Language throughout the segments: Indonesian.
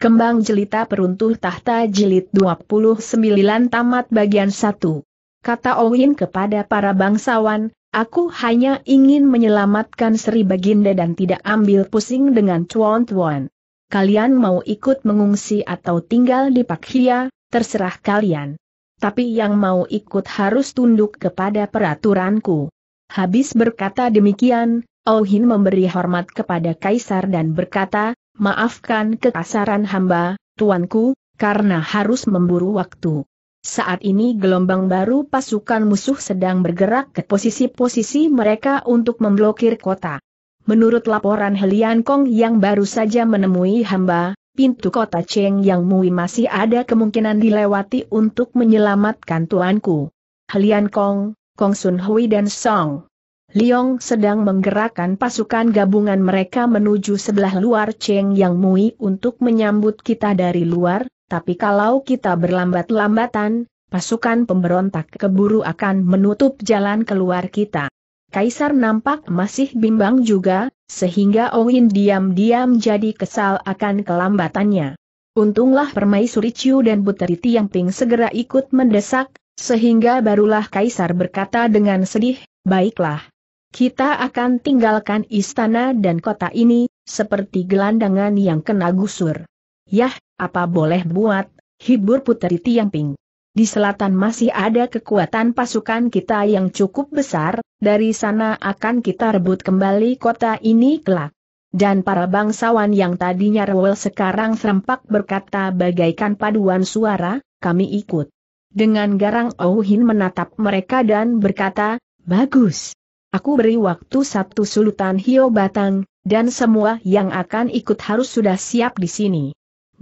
Kembang Jelita Peruntuh Tahta Jilid 29 Tamat Bagian 1 Kata Owin kepada para bangsawan, aku hanya ingin menyelamatkan Sri Baginda dan tidak ambil pusing dengan cuantuan. Tuan. Kalian mau ikut mengungsi atau tinggal di Pakhia, terserah kalian. Tapi yang mau ikut harus tunduk kepada peraturanku. Habis berkata demikian, Owin memberi hormat kepada Kaisar dan berkata, Maafkan kekasaran hamba, tuanku, karena harus memburu waktu. Saat ini gelombang baru pasukan musuh sedang bergerak ke posisi-posisi mereka untuk memblokir kota. Menurut laporan Helian Kong yang baru saja menemui hamba, pintu kota Cheng Yang Mui masih ada kemungkinan dilewati untuk menyelamatkan tuanku. Helian Kong, Kong Sun Hui dan Song Liong sedang menggerakkan pasukan gabungan mereka menuju sebelah luar Cheng Yang Mui untuk menyambut kita dari luar, tapi kalau kita berlambat-lambatan, pasukan pemberontak keburu akan menutup jalan keluar kita. Kaisar nampak masih bimbang juga, sehingga Owen diam-diam jadi kesal akan kelambatannya. Untunglah Permaisuri Chiu dan Puteri Tiangping segera ikut mendesak, sehingga barulah Kaisar berkata dengan sedih, Baiklah, kita akan tinggalkan istana dan kota ini, seperti gelandangan yang kena gusur. Yah, apa boleh buat, hibur puteri Tiangping. Di selatan masih ada kekuatan pasukan kita yang cukup besar, dari sana akan kita rebut kembali kota ini kelak. Dan para bangsawan yang tadinya rewel sekarang serempak berkata bagaikan paduan suara, kami ikut. Dengan garang Ouhin menatap mereka dan berkata, bagus. Aku beri waktu Sabtu Sultan Hio Batang, dan semua yang akan ikut harus sudah siap di sini.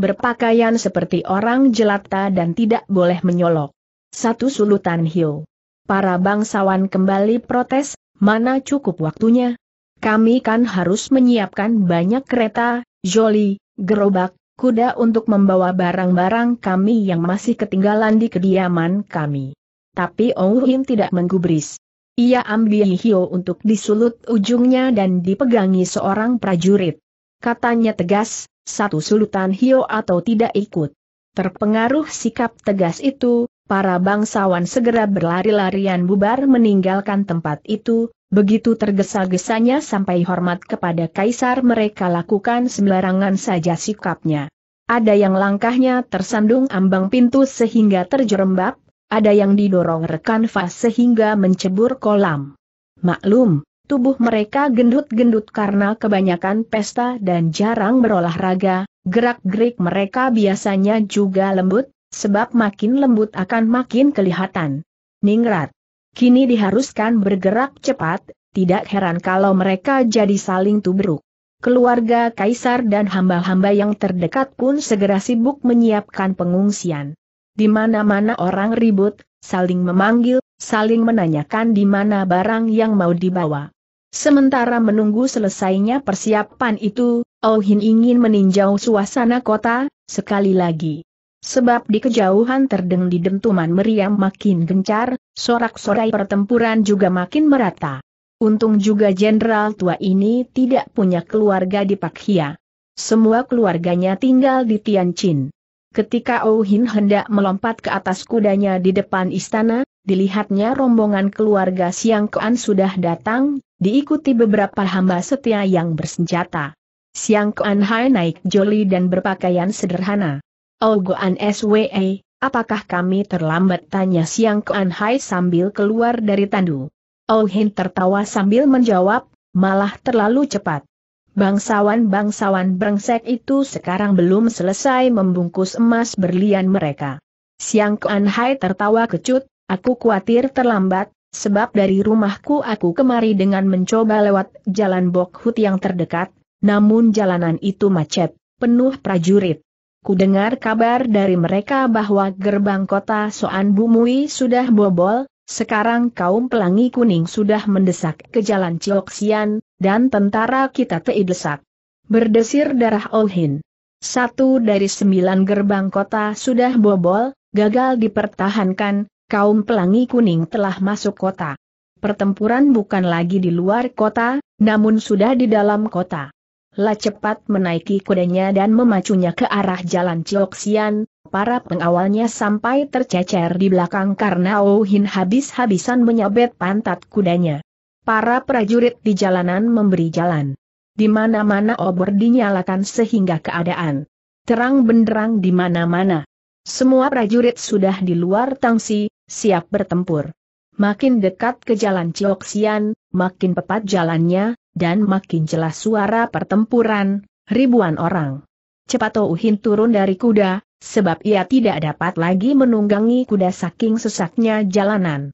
Berpakaian seperti orang jelata dan tidak boleh menyolok. Satu Sultan Hio. Para bangsawan kembali protes, mana cukup waktunya? Kami kan harus menyiapkan banyak kereta, joli, gerobak, kuda untuk membawa barang-barang kami yang masih ketinggalan di kediaman kami. Tapi Ouhin tidak menggubris. Ia ambil Hio untuk disulut ujungnya dan dipegangi seorang prajurit. Katanya tegas, satu sulutan Hio atau tidak ikut. Terpengaruh sikap tegas itu, para bangsawan segera berlari-larian bubar meninggalkan tempat itu, begitu tergesa-gesanya sampai hormat kepada kaisar mereka lakukan sembarangan saja sikapnya. Ada yang langkahnya tersandung ambang pintu sehingga terjerembab, ada yang didorong rekan Fas sehingga mencebur kolam. Maklum, tubuh mereka gendut-gendut karena kebanyakan pesta dan jarang berolahraga, gerak-gerik mereka biasanya juga lembut, sebab makin lembut akan makin kelihatan. Ningrat. Kini diharuskan bergerak cepat, tidak heran kalau mereka jadi saling tubruk. Keluarga kaisar dan hamba-hamba yang terdekat pun segera sibuk menyiapkan pengungsian. Di mana-mana orang ribut, saling memanggil, saling menanyakan di mana barang yang mau dibawa. Sementara menunggu selesainya persiapan itu, Ohin ingin meninjau suasana kota, sekali lagi. Sebab di kejauhan terdeng di dentuman meriam makin gencar, sorak-sorai pertempuran juga makin merata. Untung juga jenderal tua ini tidak punya keluarga di Pakhia. Semua keluarganya tinggal di Tianjin. Ketika Oh hendak melompat ke atas kudanya di depan istana, dilihatnya rombongan keluarga Siang Kean sudah datang, diikuti beberapa hamba setia yang bersenjata. Siang Kean Hai naik joli dan berpakaian sederhana. Oh Goan SWA, apakah kami terlambat tanya Siang Kean Hai sambil keluar dari tandu. Oh tertawa sambil menjawab, malah terlalu cepat. Bangsawan-bangsawan brengsek itu sekarang belum selesai membungkus emas berlian mereka. Siang Kuan Hai tertawa kecut, aku khawatir terlambat, sebab dari rumahku aku kemari dengan mencoba lewat jalan Bokhut yang terdekat, namun jalanan itu macet, penuh prajurit. Ku dengar kabar dari mereka bahwa gerbang kota Soan Bumui sudah bobol, sekarang kaum pelangi kuning sudah mendesak ke jalan Cioksian, dan tentara kita teidesak. Berdesir darah Ohin. Satu dari sembilan gerbang kota sudah bobol, gagal dipertahankan, kaum pelangi kuning telah masuk kota. Pertempuran bukan lagi di luar kota, namun sudah di dalam kota. La cepat menaiki kudanya dan memacunya ke arah jalan Cioksian, para pengawalnya sampai tercecer di belakang karena Ohin habis-habisan menyabet pantat kudanya para prajurit di jalanan memberi jalan. Di mana-mana obor dinyalakan sehingga keadaan terang benderang di mana-mana. Semua prajurit sudah di luar tangsi, siap bertempur. Makin dekat ke jalan Cioksian, makin pepat jalannya, dan makin jelas suara pertempuran, ribuan orang. Cepat Ouhin turun dari kuda, sebab ia tidak dapat lagi menunggangi kuda saking sesaknya jalanan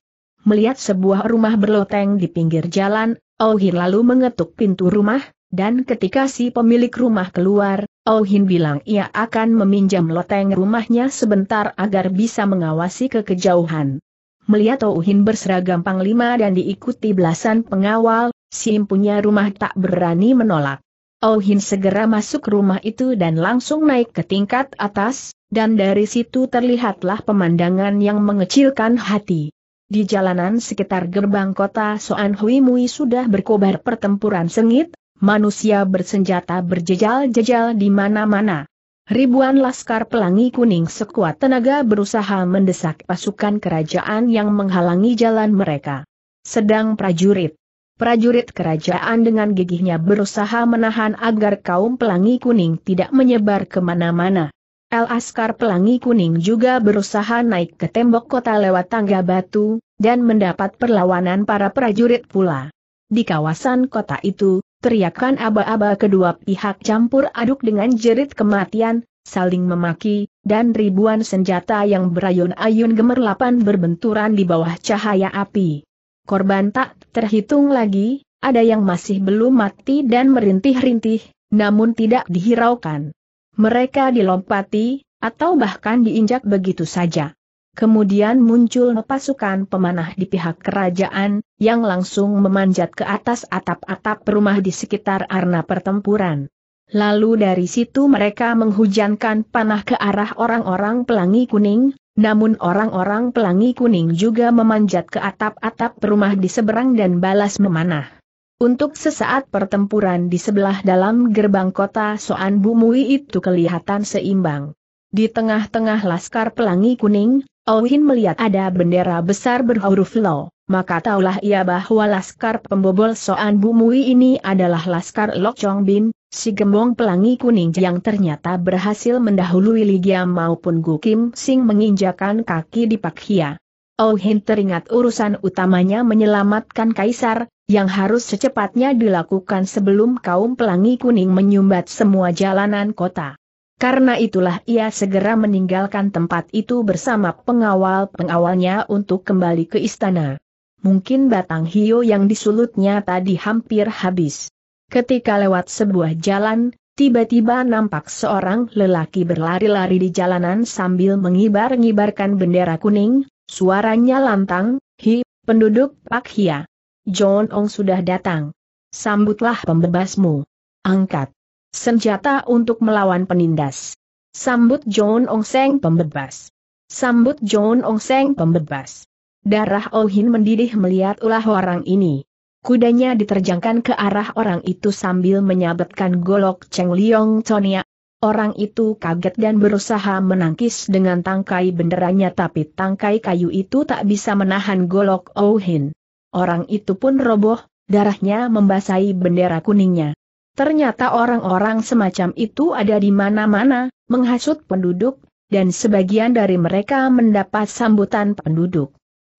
melihat sebuah rumah berloteng di pinggir jalan, Ohin lalu mengetuk pintu rumah, dan ketika si pemilik rumah keluar, Ohin bilang ia akan meminjam loteng rumahnya sebentar agar bisa mengawasi kekejauhan. kejauhan. Melihat Ohin berseragam panglima dan diikuti belasan pengawal, si impunya rumah tak berani menolak. Ohin segera masuk rumah itu dan langsung naik ke tingkat atas, dan dari situ terlihatlah pemandangan yang mengecilkan hati. Di jalanan sekitar gerbang kota Soan Hui Mui sudah berkobar pertempuran sengit, manusia bersenjata berjejal-jejal di mana-mana. Ribuan laskar pelangi kuning sekuat tenaga berusaha mendesak pasukan kerajaan yang menghalangi jalan mereka. Sedang prajurit. Prajurit kerajaan dengan gigihnya berusaha menahan agar kaum pelangi kuning tidak menyebar kemana-mana. El Askar Pelangi Kuning juga berusaha naik ke tembok kota lewat tangga batu, dan mendapat perlawanan para prajurit pula. Di kawasan kota itu, teriakan aba-aba kedua pihak campur aduk dengan jerit kematian, saling memaki, dan ribuan senjata yang berayun-ayun gemerlapan berbenturan di bawah cahaya api. Korban tak terhitung lagi, ada yang masih belum mati dan merintih-rintih, namun tidak dihiraukan. Mereka dilompati, atau bahkan diinjak begitu saja. Kemudian muncul pasukan pemanah di pihak kerajaan, yang langsung memanjat ke atas atap-atap rumah di sekitar arena pertempuran. Lalu dari situ mereka menghujankan panah ke arah orang-orang pelangi kuning, namun orang-orang pelangi kuning juga memanjat ke atap-atap rumah di seberang dan balas memanah. Untuk sesaat pertempuran di sebelah dalam gerbang kota Soan Bumui itu kelihatan seimbang. Di tengah-tengah laskar pelangi kuning, Owin melihat ada bendera besar berhuruf Lo, maka taulah ia bahwa laskar pembobol Soan Bumui ini adalah laskar Lok Chong Bin, si gembong pelangi kuning yang ternyata berhasil mendahului Ligia maupun Gu Kim Sing menginjakan kaki di Hia. Hin teringat urusan utamanya menyelamatkan kaisar, yang harus secepatnya dilakukan sebelum kaum pelangi kuning menyumbat semua jalanan kota. Karena itulah ia segera meninggalkan tempat itu bersama pengawal-pengawalnya untuk kembali ke istana. Mungkin batang hio yang disulutnya tadi hampir habis. Ketika lewat sebuah jalan, tiba-tiba nampak seorang lelaki berlari-lari di jalanan sambil mengibar-ngibarkan bendera kuning, Suaranya lantang, hi, penduduk Pak Hia. John Ong sudah datang. Sambutlah pembebasmu. Angkat senjata untuk melawan penindas. Sambut John Ong Seng pembebas. Sambut John Ong Seng pembebas. Darah Ohin mendidih melihat ulah orang ini. Kudanya diterjangkan ke arah orang itu sambil menyabetkan golok Cheng Liong Tonia Orang itu kaget dan berusaha menangkis dengan tangkai benderanya tapi tangkai kayu itu tak bisa menahan golok Ohin. Oh orang itu pun roboh, darahnya membasahi bendera kuningnya. Ternyata orang-orang semacam itu ada di mana-mana, menghasut penduduk, dan sebagian dari mereka mendapat sambutan penduduk.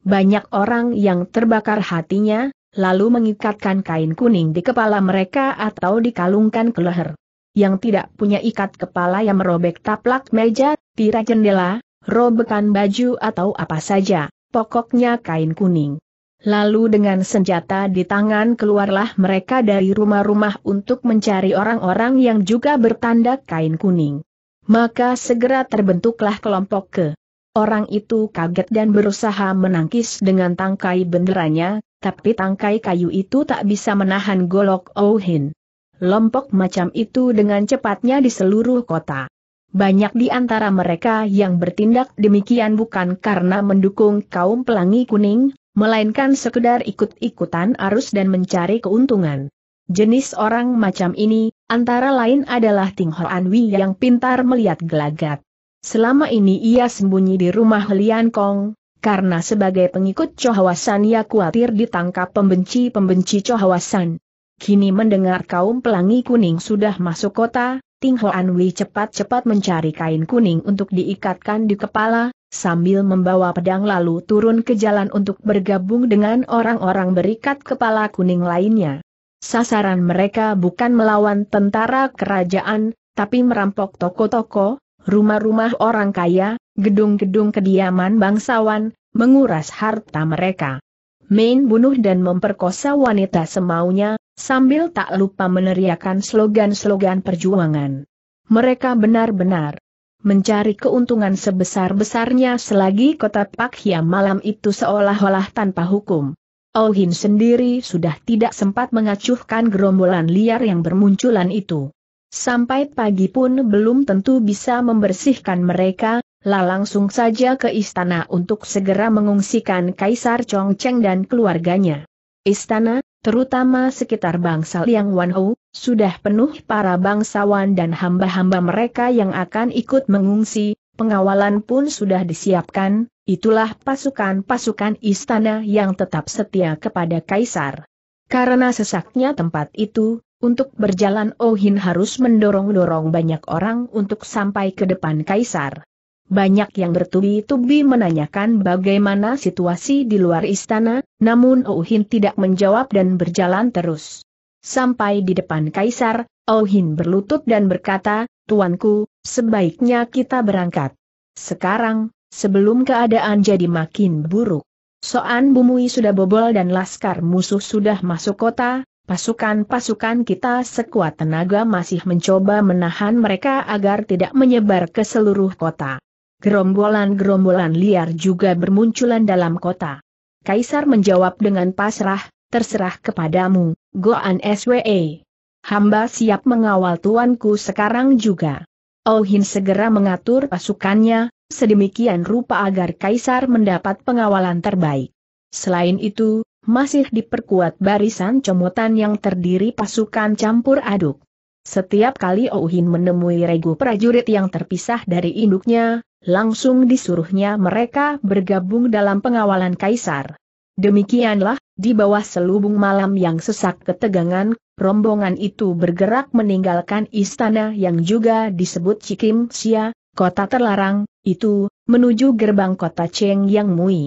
Banyak orang yang terbakar hatinya, lalu mengikatkan kain kuning di kepala mereka atau dikalungkan ke leher yang tidak punya ikat kepala yang merobek taplak meja, tirai jendela, robekan baju atau apa saja, pokoknya kain kuning. Lalu dengan senjata di tangan keluarlah mereka dari rumah-rumah untuk mencari orang-orang yang juga bertanda kain kuning. Maka segera terbentuklah kelompok ke. Orang itu kaget dan berusaha menangkis dengan tangkai benderanya, tapi tangkai kayu itu tak bisa menahan golok Ohin. Lompok macam itu dengan cepatnya di seluruh kota. Banyak di antara mereka yang bertindak demikian bukan karena mendukung kaum pelangi kuning, melainkan sekedar ikut-ikutan arus dan mencari keuntungan. Jenis orang macam ini, antara lain adalah Ting Anwi yang pintar melihat gelagat. Selama ini ia sembunyi di rumah Lian Kong, karena sebagai pengikut Chohawasan ia khawatir ditangkap pembenci-pembenci Chohawasan. Kini mendengar kaum pelangi kuning sudah masuk kota, Ting Hoan Wei cepat-cepat mencari kain kuning untuk diikatkan di kepala, sambil membawa pedang lalu turun ke jalan untuk bergabung dengan orang-orang berikat kepala kuning lainnya. Sasaran mereka bukan melawan tentara kerajaan, tapi merampok toko-toko, rumah-rumah orang kaya, gedung-gedung kediaman bangsawan, menguras harta mereka. Main bunuh dan memperkosa wanita semaunya, sambil tak lupa meneriakan slogan-slogan perjuangan. Mereka benar-benar mencari keuntungan sebesar-besarnya selagi kota Pakhia malam itu seolah-olah tanpa hukum. Ohin sendiri sudah tidak sempat mengacuhkan gerombolan liar yang bermunculan itu. Sampai pagi pun belum tentu bisa membersihkan mereka, lah langsung saja ke istana untuk segera mengungsikan Kaisar Chongcheng dan keluarganya. Istana, terutama sekitar bangsal yang Wanhu, sudah penuh para bangsawan dan hamba-hamba mereka yang akan ikut mengungsi, pengawalan pun sudah disiapkan, itulah pasukan-pasukan istana yang tetap setia kepada Kaisar. Karena sesaknya tempat itu, untuk berjalan Ohin harus mendorong-dorong banyak orang untuk sampai ke depan Kaisar. Banyak yang bertubi-tubi menanyakan bagaimana situasi di luar istana, namun Ouhin tidak menjawab dan berjalan terus. Sampai di depan kaisar, Ouhin berlutut dan berkata, Tuanku, sebaiknya kita berangkat. Sekarang, sebelum keadaan jadi makin buruk. Soan Bumui sudah bobol dan laskar musuh sudah masuk kota, pasukan-pasukan kita sekuat tenaga masih mencoba menahan mereka agar tidak menyebar ke seluruh kota gerombolan-gerombolan liar juga bermunculan dalam kota. Kaisar menjawab dengan pasrah, terserah kepadamu, Goan SWE. Hamba siap mengawal tuanku sekarang juga. Ohin oh segera mengatur pasukannya, sedemikian rupa agar Kaisar mendapat pengawalan terbaik. Selain itu, masih diperkuat barisan comotan yang terdiri pasukan campur aduk. Setiap kali Ouhin menemui regu prajurit yang terpisah dari induknya, langsung disuruhnya mereka bergabung dalam pengawalan kaisar. Demikianlah, di bawah selubung malam yang sesak ketegangan, rombongan itu bergerak meninggalkan istana yang juga disebut Cikim Sia, kota terlarang, itu, menuju gerbang kota Cheng Yang Mui.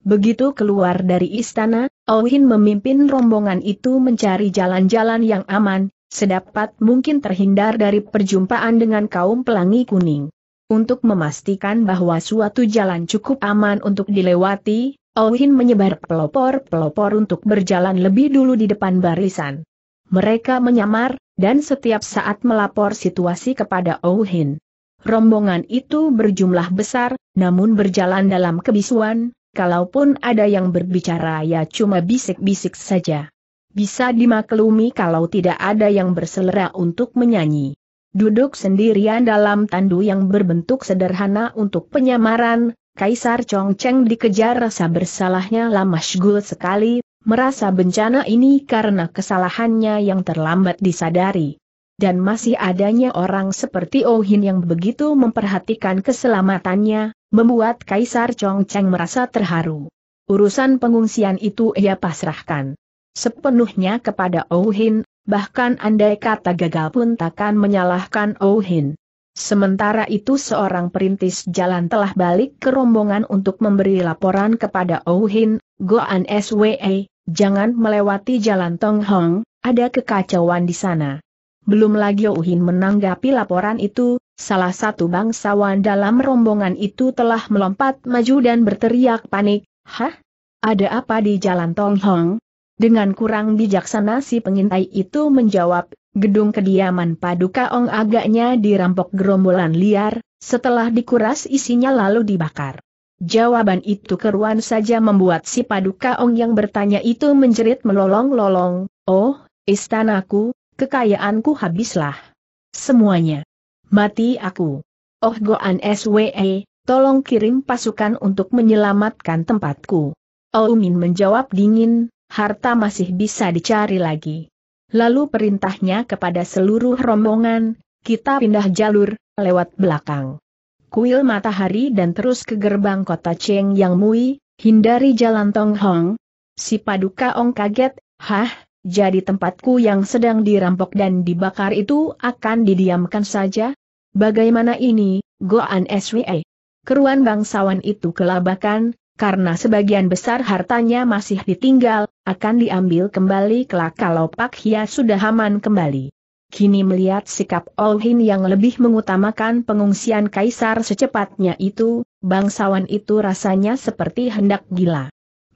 Begitu keluar dari istana, Ohin memimpin rombongan itu mencari jalan-jalan yang aman, sedapat mungkin terhindar dari perjumpaan dengan kaum pelangi kuning. Untuk memastikan bahwa suatu jalan cukup aman untuk dilewati, Ohin menyebar pelopor-pelopor untuk berjalan lebih dulu di depan barisan. Mereka menyamar, dan setiap saat melapor situasi kepada Ohin. Rombongan itu berjumlah besar, namun berjalan dalam kebisuan, kalaupun ada yang berbicara ya cuma bisik-bisik saja. Bisa dimaklumi kalau tidak ada yang berselera untuk menyanyi. Duduk sendirian dalam tandu yang berbentuk sederhana untuk penyamaran, Kaisar Chongcheng dikejar rasa bersalahnya lama syugul sekali, merasa bencana ini karena kesalahannya yang terlambat disadari. Dan masih adanya orang seperti Ohin oh yang begitu memperhatikan keselamatannya, membuat Kaisar Chongcheng merasa terharu. Urusan pengungsian itu ia pasrahkan sepenuhnya kepada Ohin, bahkan andai kata gagal pun takkan menyalahkan Ohin. Sementara itu seorang perintis jalan telah balik ke rombongan untuk memberi laporan kepada Ohin, Goan SWE, jangan melewati jalan Tong Hong, ada kekacauan di sana. Belum lagi Ohin menanggapi laporan itu, salah satu bangsawan dalam rombongan itu telah melompat maju dan berteriak panik, Hah? Ada apa di jalan Tong Hong? Dengan kurang bijaksana si pengintai itu menjawab, gedung kediaman Paduka Ong agaknya dirampok gerombolan liar, setelah dikuras isinya lalu dibakar. Jawaban itu keruan saja membuat si Paduka Ong yang bertanya itu menjerit melolong-lolong, oh, istanaku, kekayaanku habislah. Semuanya. Mati aku. Oh Goan SWE, tolong kirim pasukan untuk menyelamatkan tempatku. Oumin menjawab dingin, harta masih bisa dicari lagi. Lalu perintahnya kepada seluruh rombongan, kita pindah jalur, lewat belakang. Kuil matahari dan terus ke gerbang kota Cheng Yang Mui, hindari jalan Tong Hong. Si Paduka Ong kaget, hah, jadi tempatku yang sedang dirampok dan dibakar itu akan didiamkan saja? Bagaimana ini, Goan SWE? Keruan bangsawan itu kelabakan, karena sebagian besar hartanya masih ditinggal, akan diambil kembali kelak kalau Pak Hia sudah aman kembali. Kini melihat sikap Olhin yang lebih mengutamakan pengungsian kaisar secepatnya itu, bangsawan itu rasanya seperti hendak gila.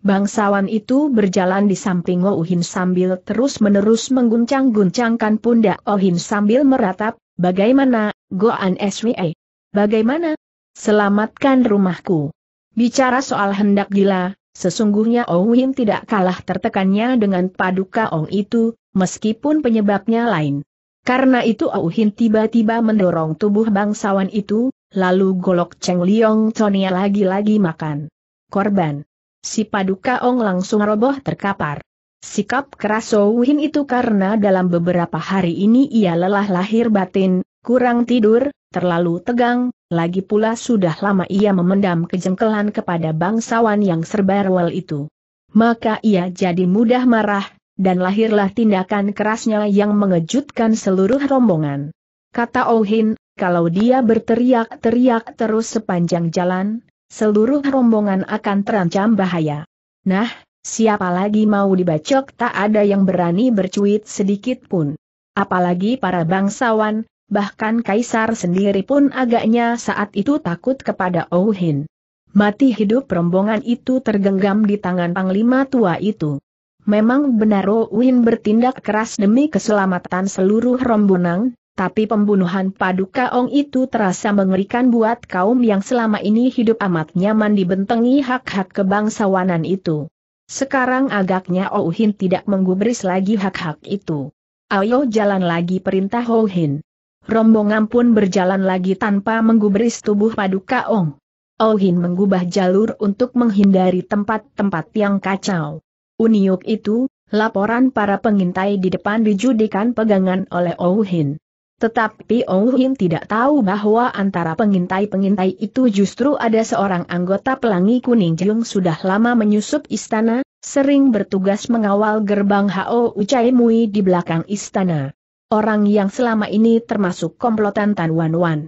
Bangsawan itu berjalan di samping Ohin sambil terus-menerus mengguncang-guncangkan pundak Ohin sambil meratap, bagaimana, Goan SWE? Bagaimana? Selamatkan rumahku. Bicara soal hendak gila, Sesungguhnya Owin tidak kalah tertekannya dengan paduka Ong itu, meskipun penyebabnya lain. Karena itu Owin tiba-tiba mendorong tubuh bangsawan itu, lalu golok Cheng Liong Tonia lagi-lagi makan. Korban. Si paduka Ong langsung roboh terkapar. Sikap keras Owin itu karena dalam beberapa hari ini ia lelah lahir batin, kurang tidur, terlalu tegang, lagi pula sudah lama ia memendam kejengkelan kepada bangsawan yang serba rewel itu. Maka ia jadi mudah marah, dan lahirlah tindakan kerasnya yang mengejutkan seluruh rombongan. Kata Ohin, oh kalau dia berteriak-teriak terus sepanjang jalan, seluruh rombongan akan terancam bahaya. Nah, siapa lagi mau dibacok tak ada yang berani bercuit sedikit pun. Apalagi para bangsawan, bahkan Kaisar sendiri pun agaknya saat itu takut kepada Ouhin. Mati hidup rombongan itu tergenggam di tangan Panglima tua itu. Memang benar Ouhin bertindak keras demi keselamatan seluruh rombongan, tapi pembunuhan Paduka Ong itu terasa mengerikan buat kaum yang selama ini hidup amat nyaman dibentengi hak-hak kebangsawanan itu. Sekarang agaknya Ouhin tidak menggubris lagi hak-hak itu. Ayo jalan lagi perintah Ouhin. Rombongan pun berjalan lagi tanpa menggubris tubuh Paduka Ong. Ohin mengubah jalur untuk menghindari tempat-tempat yang kacau. Uniuk itu, laporan para pengintai di depan dijudikan pegangan oleh Ohin. Tetapi Ohin tidak tahu bahwa antara pengintai-pengintai itu justru ada seorang anggota pelangi kuning yang sudah lama menyusup istana, sering bertugas mengawal gerbang Hao Ucai Mui di belakang istana orang yang selama ini termasuk komplotan Tan Wan Wan.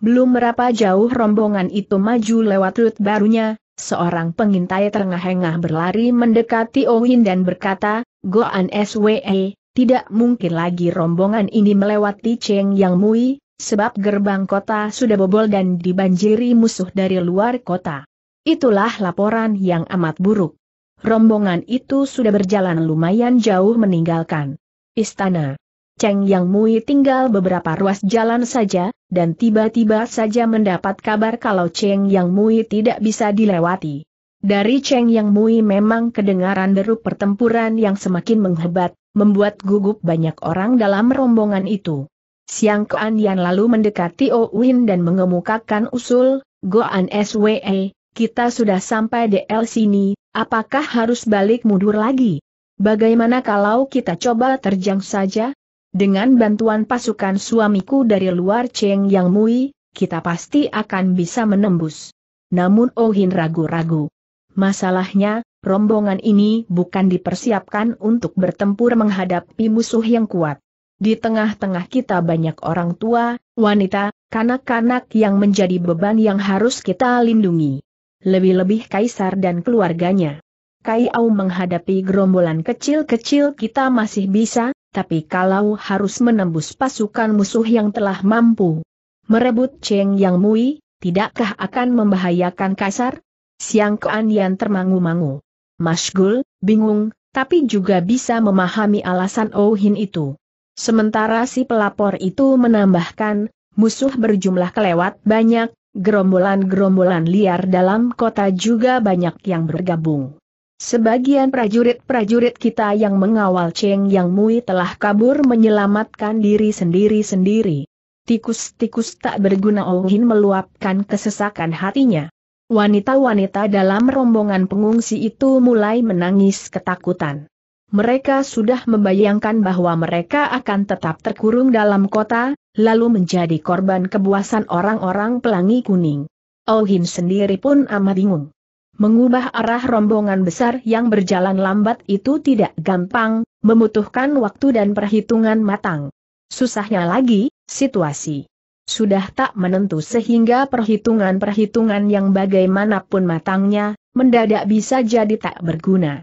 Belum berapa jauh rombongan itu maju lewat rut barunya, seorang pengintai terengah-engah berlari mendekati Owin oh dan berkata, Goan SWE, tidak mungkin lagi rombongan ini melewati Cheng Yang Mui, sebab gerbang kota sudah bobol dan dibanjiri musuh dari luar kota. Itulah laporan yang amat buruk rombongan itu sudah berjalan lumayan jauh meninggalkan istana. Cheng Yang Mui tinggal beberapa ruas jalan saja, dan tiba-tiba saja mendapat kabar kalau Cheng Yang Mui tidak bisa dilewati. Dari Cheng Yang Mui memang kedengaran deru pertempuran yang semakin menghebat, membuat gugup banyak orang dalam rombongan itu. Siang Kuan Yan lalu mendekati O oh dan mengemukakan usul, Goan SWE, kita sudah sampai di DL sini, apakah harus balik mundur lagi? Bagaimana kalau kita coba terjang saja? Dengan bantuan pasukan suamiku dari luar Cheng Yang Mui, kita pasti akan bisa menembus. Namun Ohin oh ragu-ragu. Masalahnya, rombongan ini bukan dipersiapkan untuk bertempur menghadapi musuh yang kuat. Di tengah-tengah kita banyak orang tua, wanita, kanak-kanak yang menjadi beban yang harus kita lindungi. Lebih-lebih kaisar dan keluarganya. Kai Au menghadapi gerombolan kecil-kecil kita masih bisa, tapi kalau harus menembus pasukan musuh yang telah mampu merebut Cheng Yang Mui, tidakkah akan membahayakan kasar? Siang Kuan termangu-mangu. Masgul, bingung, tapi juga bisa memahami alasan Oh Hin itu. Sementara si pelapor itu menambahkan, musuh berjumlah kelewat banyak, gerombolan-gerombolan liar dalam kota juga banyak yang bergabung. Sebagian prajurit-prajurit kita yang mengawal Cheng Yang Mui telah kabur menyelamatkan diri sendiri-sendiri. Tikus-tikus tak berguna Oh meluapkan kesesakan hatinya. Wanita-wanita dalam rombongan pengungsi itu mulai menangis ketakutan. Mereka sudah membayangkan bahwa mereka akan tetap terkurung dalam kota, lalu menjadi korban kebuasan orang-orang pelangi kuning. Ohin sendiri pun amat bingung. Mengubah arah rombongan besar yang berjalan lambat itu tidak gampang, membutuhkan waktu dan perhitungan matang. Susahnya lagi, situasi sudah tak menentu sehingga perhitungan-perhitungan yang bagaimanapun matangnya, mendadak bisa jadi tak berguna.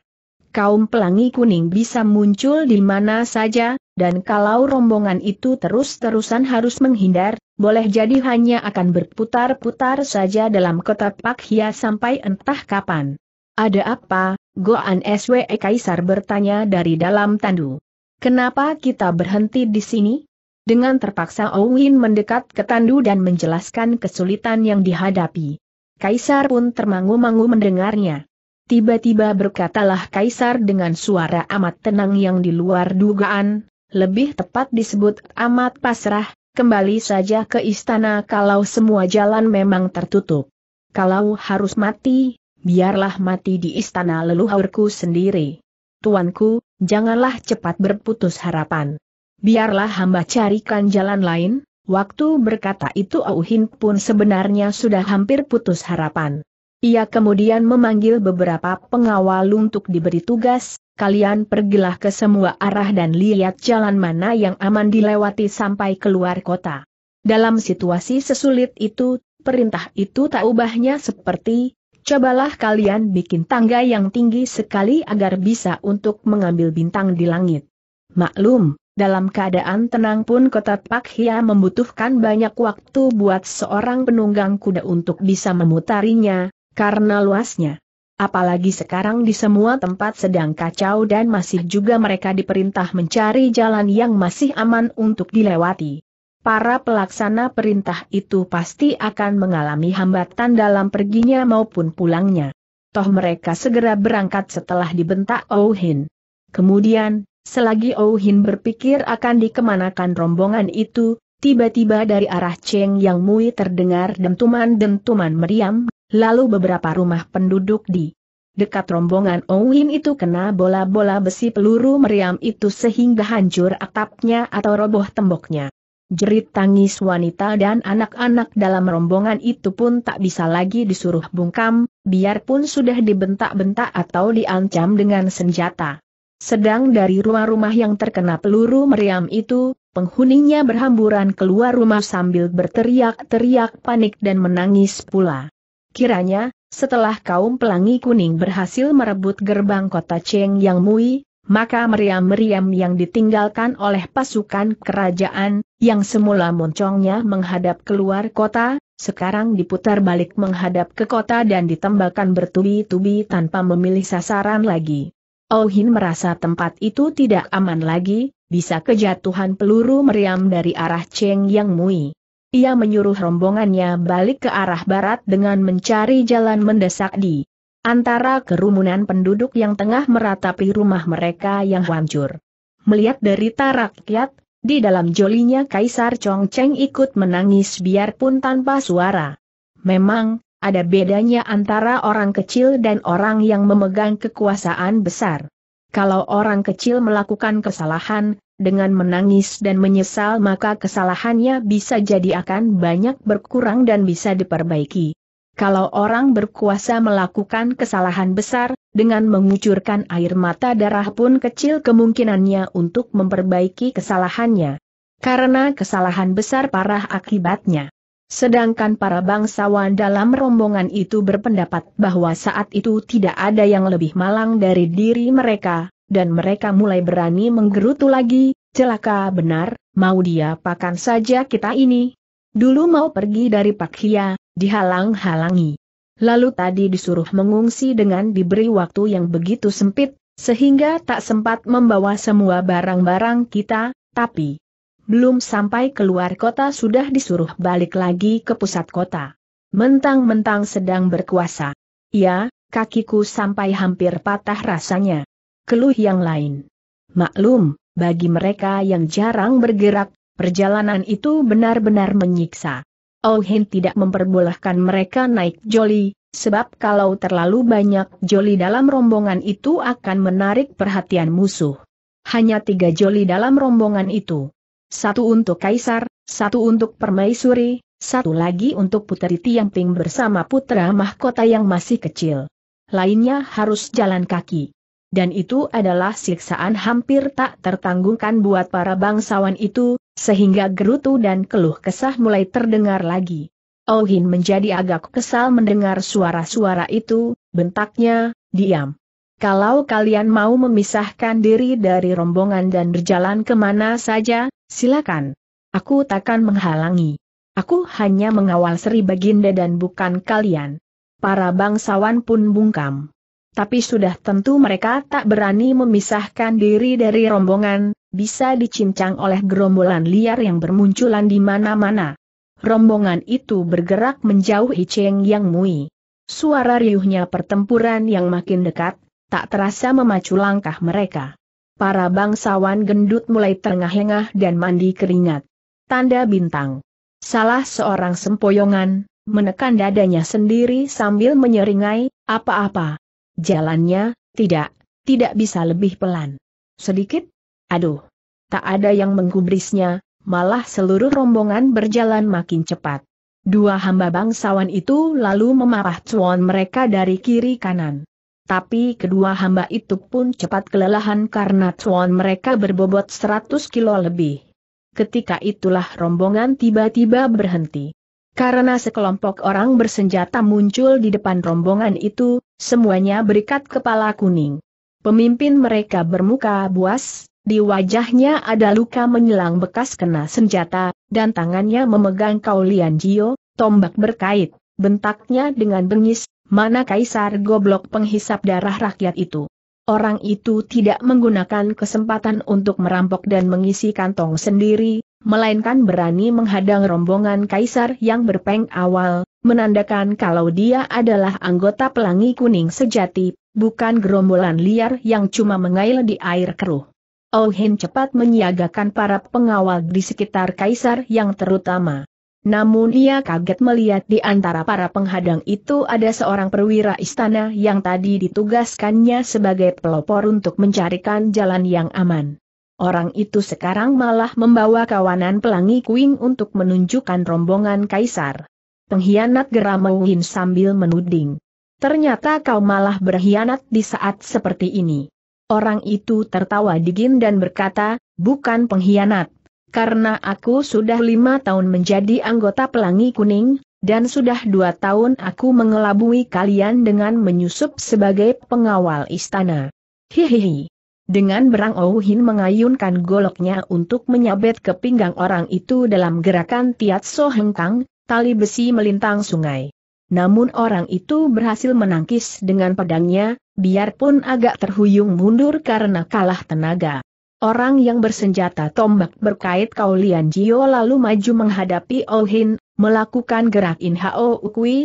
Kaum pelangi kuning bisa muncul di mana saja, dan kalau rombongan itu terus-terusan harus menghindar, boleh jadi hanya akan berputar-putar saja dalam kota Pak hia sampai entah kapan. Ada apa, Goan SWE Kaisar bertanya dari dalam tandu. Kenapa kita berhenti di sini? Dengan terpaksa Owin mendekat ke tandu dan menjelaskan kesulitan yang dihadapi. Kaisar pun termangu-mangu mendengarnya. Tiba-tiba berkatalah Kaisar dengan suara amat tenang yang di luar dugaan, lebih tepat disebut amat pasrah, Kembali saja ke istana kalau semua jalan memang tertutup. Kalau harus mati, biarlah mati di istana leluhurku sendiri. Tuanku, janganlah cepat berputus harapan. Biarlah hamba carikan jalan lain, waktu berkata itu Auhin pun sebenarnya sudah hampir putus harapan. Ia kemudian memanggil beberapa pengawal untuk diberi tugas, kalian pergilah ke semua arah dan lihat jalan mana yang aman dilewati sampai keluar kota. Dalam situasi sesulit itu, perintah itu tak ubahnya seperti, cobalah kalian bikin tangga yang tinggi sekali agar bisa untuk mengambil bintang di langit. Maklum, dalam keadaan tenang pun kota Pak Hia membutuhkan banyak waktu buat seorang penunggang kuda untuk bisa memutarinya, karena luasnya. Apalagi sekarang di semua tempat sedang kacau dan masih juga mereka diperintah mencari jalan yang masih aman untuk dilewati. Para pelaksana perintah itu pasti akan mengalami hambatan dalam perginya maupun pulangnya. Toh mereka segera berangkat setelah dibentak Ouhin. Oh Kemudian, selagi Ouhin oh berpikir akan dikemanakan rombongan itu, Tiba-tiba dari arah Cheng Yang Mui terdengar dentuman-dentuman meriam Lalu beberapa rumah penduduk di dekat rombongan Owen itu kena bola-bola besi peluru meriam itu sehingga hancur atapnya atau roboh temboknya. Jerit tangis wanita dan anak-anak dalam rombongan itu pun tak bisa lagi disuruh bungkam, biarpun sudah dibentak-bentak atau diancam dengan senjata. Sedang dari rumah-rumah yang terkena peluru meriam itu, penghuninya berhamburan keluar rumah sambil berteriak-teriak panik dan menangis pula. Kiranya, setelah kaum pelangi kuning berhasil merebut gerbang kota Cheng Yang Mui, maka meriam-meriam yang ditinggalkan oleh pasukan kerajaan, yang semula moncongnya menghadap keluar kota, sekarang diputar balik menghadap ke kota dan ditembakkan bertubi-tubi tanpa memilih sasaran lagi. Ohin oh merasa tempat itu tidak aman lagi, bisa kejatuhan peluru meriam dari arah Cheng Yang Mui ia menyuruh rombongannya balik ke arah barat dengan mencari jalan mendesak di antara kerumunan penduduk yang tengah meratapi rumah mereka yang hancur. Melihat derita rakyat, di dalam jolinya Kaisar Chongcheng ikut menangis biarpun tanpa suara. Memang, ada bedanya antara orang kecil dan orang yang memegang kekuasaan besar. Kalau orang kecil melakukan kesalahan, dengan menangis dan menyesal maka kesalahannya bisa jadi akan banyak berkurang dan bisa diperbaiki. Kalau orang berkuasa melakukan kesalahan besar, dengan mengucurkan air mata darah pun kecil kemungkinannya untuk memperbaiki kesalahannya. Karena kesalahan besar parah akibatnya. Sedangkan para bangsawan dalam rombongan itu berpendapat bahwa saat itu tidak ada yang lebih malang dari diri mereka, dan mereka mulai berani menggerutu lagi, celaka benar, mau dia pakan saja kita ini. Dulu mau pergi dari Pak Hia, dihalang-halangi. Lalu tadi disuruh mengungsi dengan diberi waktu yang begitu sempit, sehingga tak sempat membawa semua barang-barang kita, tapi belum sampai keluar kota sudah disuruh balik lagi ke pusat kota. Mentang-mentang sedang berkuasa. Ya, kakiku sampai hampir patah rasanya keluh yang lain. Maklum, bagi mereka yang jarang bergerak, perjalanan itu benar-benar menyiksa. Ohin tidak memperbolehkan mereka naik joli, sebab kalau terlalu banyak joli dalam rombongan itu akan menarik perhatian musuh. Hanya tiga joli dalam rombongan itu. Satu untuk Kaisar, satu untuk Permaisuri, satu lagi untuk Puteri Tiangping bersama putra mahkota yang masih kecil. Lainnya harus jalan kaki dan itu adalah siksaan hampir tak tertanggungkan buat para bangsawan itu, sehingga gerutu dan keluh kesah mulai terdengar lagi. Ohin oh menjadi agak kesal mendengar suara-suara itu, bentaknya, diam. Kalau kalian mau memisahkan diri dari rombongan dan berjalan kemana saja, silakan. Aku takkan menghalangi. Aku hanya mengawal Sri Baginda dan bukan kalian. Para bangsawan pun bungkam. Tapi sudah tentu mereka tak berani memisahkan diri dari rombongan, bisa dicincang oleh gerombolan liar yang bermunculan di mana-mana. Rombongan itu bergerak menjauh Cheng Yang Mui. Suara riuhnya pertempuran yang makin dekat, tak terasa memacu langkah mereka. Para bangsawan gendut mulai terengah-engah dan mandi keringat. Tanda bintang. Salah seorang sempoyongan, menekan dadanya sendiri sambil menyeringai, apa-apa, Jalannya, tidak, tidak bisa lebih pelan. Sedikit? Aduh. Tak ada yang menggubrisnya, malah seluruh rombongan berjalan makin cepat. Dua hamba bangsawan itu lalu memarah cuan mereka dari kiri kanan. Tapi kedua hamba itu pun cepat kelelahan karena cuan mereka berbobot 100 kilo lebih. Ketika itulah rombongan tiba-tiba berhenti. Karena sekelompok orang bersenjata muncul di depan rombongan itu, semuanya berikat kepala kuning. Pemimpin mereka bermuka buas, di wajahnya ada luka menyelang bekas kena senjata, dan tangannya memegang kaulian Jio, tombak berkait, bentaknya dengan bengis, mana kaisar goblok penghisap darah rakyat itu. Orang itu tidak menggunakan kesempatan untuk merampok dan mengisi kantong sendiri, melainkan berani menghadang rombongan kaisar yang berpeng awal, menandakan kalau dia adalah anggota pelangi kuning sejati, bukan gerombolan liar yang cuma mengail di air keruh. Ohin oh cepat menyiagakan para pengawal di sekitar kaisar yang terutama. Namun ia kaget melihat di antara para penghadang itu ada seorang perwira istana yang tadi ditugaskannya sebagai pelopor untuk mencarikan jalan yang aman. Orang itu sekarang malah membawa kawanan pelangi kuing untuk menunjukkan rombongan kaisar. Pengkhianat geram Wuhin sambil menuding. Ternyata kau malah berkhianat di saat seperti ini. Orang itu tertawa dingin dan berkata, bukan pengkhianat. Karena aku sudah lima tahun menjadi anggota Pelangi Kuning, dan sudah dua tahun aku mengelabui kalian dengan menyusup sebagai pengawal istana. Hihihi. Dengan berang Oh mengayunkan goloknya untuk menyabet ke pinggang orang itu dalam gerakan Tiat So Hengkang, tali besi melintang sungai. Namun orang itu berhasil menangkis dengan pedangnya, biarpun agak terhuyung mundur karena kalah tenaga. Orang yang bersenjata tombak berkait Kaulian Jio lalu maju menghadapi Oh melakukan gerak In Hao Ukui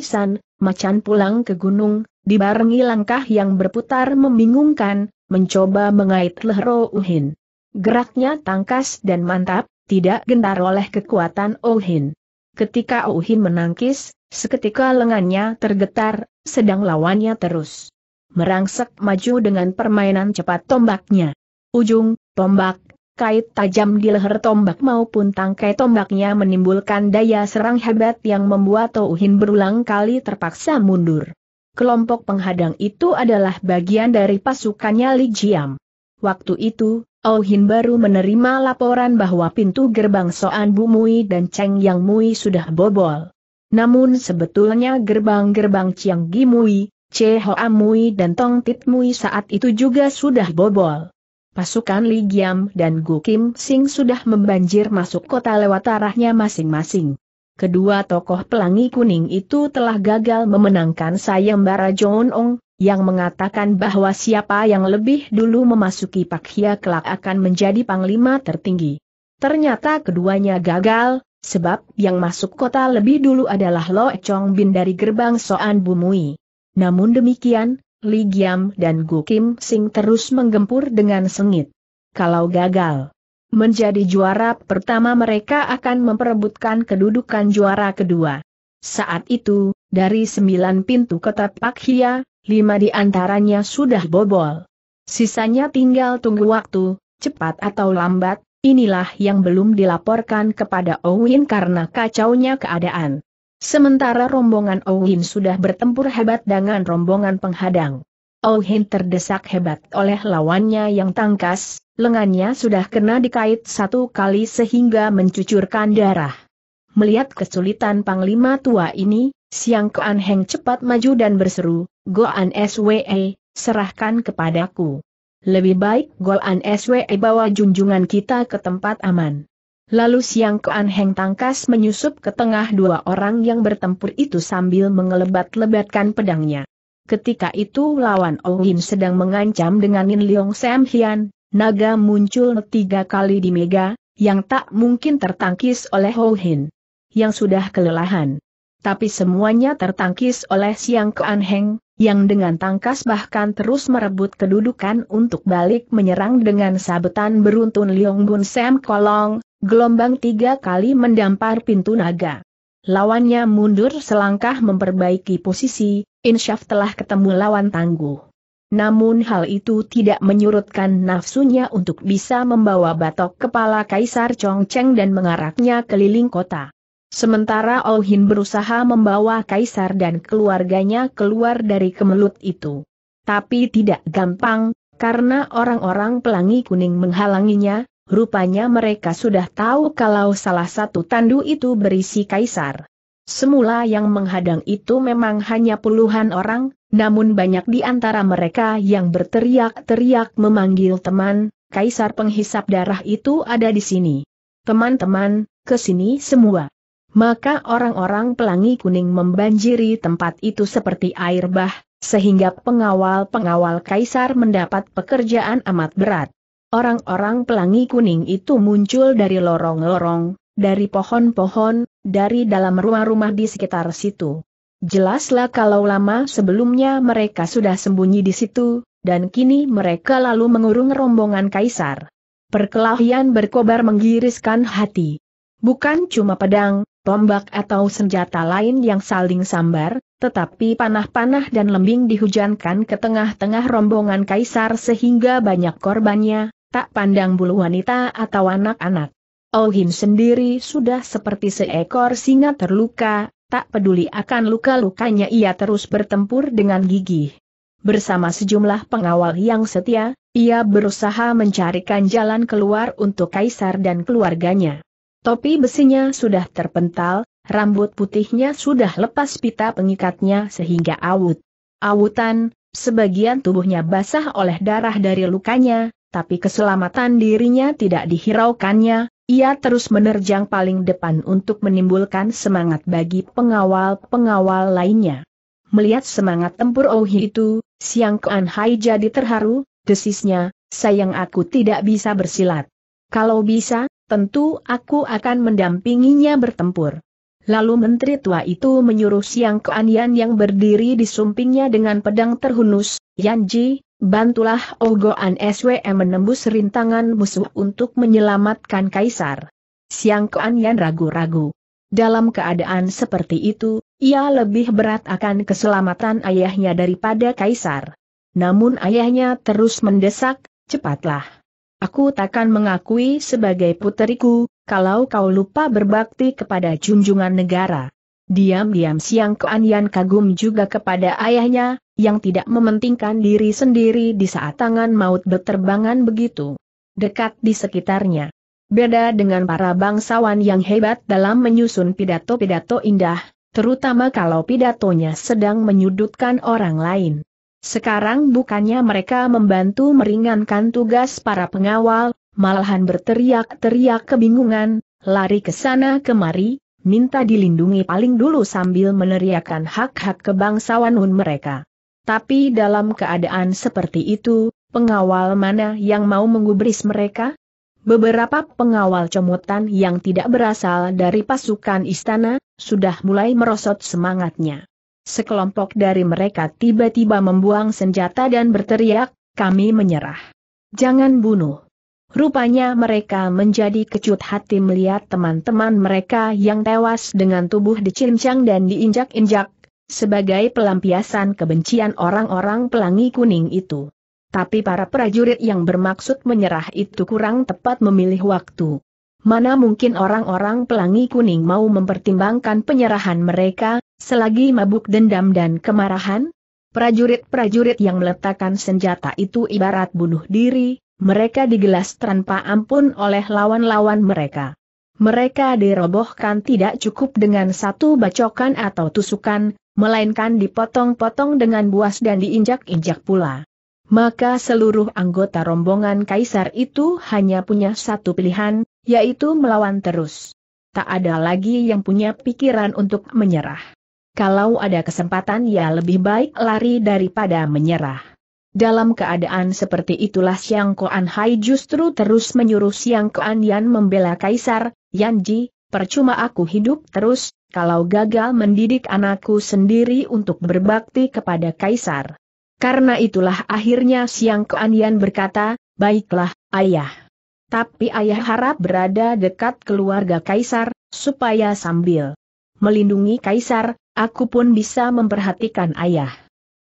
macan pulang ke gunung, dibarengi langkah yang berputar membingungkan, mencoba mengait lehro Uhin. Geraknya tangkas dan mantap, tidak gentar oleh kekuatan Uhin. Ketika Uhin menangkis, seketika lengannya tergetar, sedang lawannya terus merangsek maju dengan permainan cepat tombaknya. Ujung, tombak, kait tajam di leher tombak maupun tangkai tombaknya menimbulkan daya serang hebat yang membuat Touhin berulang kali terpaksa mundur. Kelompok penghadang itu adalah bagian dari pasukannya Li Jiam. Waktu itu, Ouhin baru menerima laporan bahwa pintu gerbang Soan Bumui dan Cheng Yang Mui sudah bobol. Namun sebetulnya gerbang-gerbang Chiang Gi Mui, Che Hoa Mui dan Tong Tit Mui saat itu juga sudah bobol pasukan Li Giam dan Gu Kim Sing sudah membanjir masuk kota lewat arahnya masing-masing. Kedua tokoh pelangi kuning itu telah gagal memenangkan sayembara John Ong, yang mengatakan bahwa siapa yang lebih dulu memasuki Hia kelak akan menjadi panglima tertinggi. Ternyata keduanya gagal, sebab yang masuk kota lebih dulu adalah Lo Chong Bin dari gerbang Soan Bumui. Namun demikian, Li Giam dan Gu Kim Sing terus menggempur dengan sengit. Kalau gagal menjadi juara pertama mereka akan memperebutkan kedudukan juara kedua. Saat itu, dari sembilan pintu Pak hia, lima di antaranya sudah bobol. Sisanya tinggal tunggu waktu, cepat atau lambat, inilah yang belum dilaporkan kepada Owen karena kacaunya keadaan. Sementara rombongan Ouhin sudah bertempur hebat dengan rombongan penghadang. Ouhin terdesak hebat oleh lawannya yang tangkas, lengannya sudah kena dikait satu kali sehingga mencucurkan darah. Melihat kesulitan panglima tua ini, Siang Koan Heng cepat maju dan berseru, Goan SWE, serahkan kepadaku. Lebih baik Goan SWE bawa junjungan kita ke tempat aman. Lalu Siang Kuan Heng tangkas menyusup ke tengah dua orang yang bertempur itu sambil mengelebat-lebatkan pedangnya. Ketika itu lawan Owim sedang mengancam dengan Nin Leong Sam Hian, naga muncul tiga kali di mega, yang tak mungkin tertangkis oleh Ho Hin. Yang sudah kelelahan. Tapi semuanya tertangkis oleh Siang Kuan Heng, yang dengan tangkas bahkan terus merebut kedudukan untuk balik menyerang dengan sabetan beruntun Liong Bun Sam Kolong, Gelombang tiga kali mendampar pintu naga. Lawannya mundur selangkah memperbaiki posisi, Insyaf telah ketemu lawan tangguh. Namun hal itu tidak menyurutkan nafsunya untuk bisa membawa batok kepala Kaisar Chongcheng dan mengaraknya keliling kota. Sementara Ohin berusaha membawa kaisar dan keluarganya keluar dari kemelut itu. Tapi tidak gampang, karena orang-orang pelangi kuning menghalanginya, Rupanya mereka sudah tahu kalau salah satu tandu itu berisi kaisar. Semula yang menghadang itu memang hanya puluhan orang, namun banyak di antara mereka yang berteriak-teriak memanggil teman, kaisar penghisap darah itu ada di sini. Teman-teman, ke sini semua. Maka orang-orang pelangi kuning membanjiri tempat itu seperti air bah, sehingga pengawal-pengawal kaisar mendapat pekerjaan amat berat. Orang-orang pelangi kuning itu muncul dari lorong-lorong, dari pohon-pohon, dari dalam rumah-rumah di sekitar situ. Jelaslah kalau lama sebelumnya mereka sudah sembunyi di situ, dan kini mereka lalu mengurung rombongan kaisar. Perkelahian berkobar menggiriskan hati. Bukan cuma pedang, tombak atau senjata lain yang saling sambar, tetapi panah-panah dan lembing dihujankan ke tengah-tengah rombongan kaisar sehingga banyak korbannya, tak pandang bulu wanita atau anak-anak. Oh sendiri sudah seperti seekor singa terluka, tak peduli akan luka-lukanya ia terus bertempur dengan gigih. Bersama sejumlah pengawal yang setia, ia berusaha mencarikan jalan keluar untuk Kaisar dan keluarganya. Topi besinya sudah terpental, rambut putihnya sudah lepas pita pengikatnya sehingga awut. Awutan, sebagian tubuhnya basah oleh darah dari lukanya, tapi keselamatan dirinya tidak dihiraukannya, ia terus menerjang paling depan untuk menimbulkan semangat bagi pengawal-pengawal lainnya. Melihat semangat tempur Ohi itu, Siang Kuan Hai jadi terharu, desisnya, sayang aku tidak bisa bersilat. Kalau bisa, tentu aku akan mendampinginya bertempur. Lalu menteri tua itu menyuruh Siang Kuan Yan yang berdiri di sumpingnya dengan pedang terhunus, Yan Ji, Bantulah Ogoan SWM menembus rintangan musuh untuk menyelamatkan Kaisar. Siang Koan Yan ragu-ragu. Dalam keadaan seperti itu, ia lebih berat akan keselamatan ayahnya daripada Kaisar. Namun ayahnya terus mendesak, cepatlah. Aku takkan mengakui sebagai puteriku, kalau kau lupa berbakti kepada junjungan negara. Diam-diam Siang keanian kagum juga kepada ayahnya, yang tidak mementingkan diri sendiri di saat tangan maut berterbangan begitu dekat di sekitarnya. Beda dengan para bangsawan yang hebat dalam menyusun pidato-pidato indah, terutama kalau pidatonya sedang menyudutkan orang lain. Sekarang bukannya mereka membantu meringankan tugas para pengawal, malahan berteriak-teriak kebingungan, lari ke sana kemari, minta dilindungi paling dulu sambil meneriakan hak-hak kebangsawanun mereka. Tapi dalam keadaan seperti itu, pengawal mana yang mau mengubris mereka? Beberapa pengawal comotan yang tidak berasal dari pasukan istana, sudah mulai merosot semangatnya. Sekelompok dari mereka tiba-tiba membuang senjata dan berteriak, kami menyerah. Jangan bunuh. Rupanya mereka menjadi kecut hati melihat teman-teman mereka yang tewas dengan tubuh dicincang dan diinjak-injak, sebagai pelampiasan kebencian orang-orang pelangi kuning itu. Tapi para prajurit yang bermaksud menyerah itu kurang tepat memilih waktu. Mana mungkin orang-orang pelangi kuning mau mempertimbangkan penyerahan mereka, selagi mabuk dendam dan kemarahan? Prajurit-prajurit yang meletakkan senjata itu ibarat bunuh diri, mereka digelas tanpa ampun oleh lawan-lawan mereka. Mereka dirobohkan tidak cukup dengan satu bacokan atau tusukan, melainkan dipotong-potong dengan buas dan diinjak-injak pula. Maka seluruh anggota rombongan kaisar itu hanya punya satu pilihan, yaitu melawan terus. Tak ada lagi yang punya pikiran untuk menyerah. Kalau ada kesempatan ya lebih baik lari daripada menyerah. Dalam keadaan seperti itulah Siang Koan Hai justru terus menyuruh Siang Koan Yan membela Kaisar, Yan Ji, percuma aku hidup terus, kalau gagal mendidik anakku sendiri untuk berbakti kepada Kaisar. Karena itulah akhirnya Siang Koan Yan berkata, baiklah, ayah. Tapi ayah harap berada dekat keluarga Kaisar, supaya sambil melindungi Kaisar, aku pun bisa memperhatikan ayah.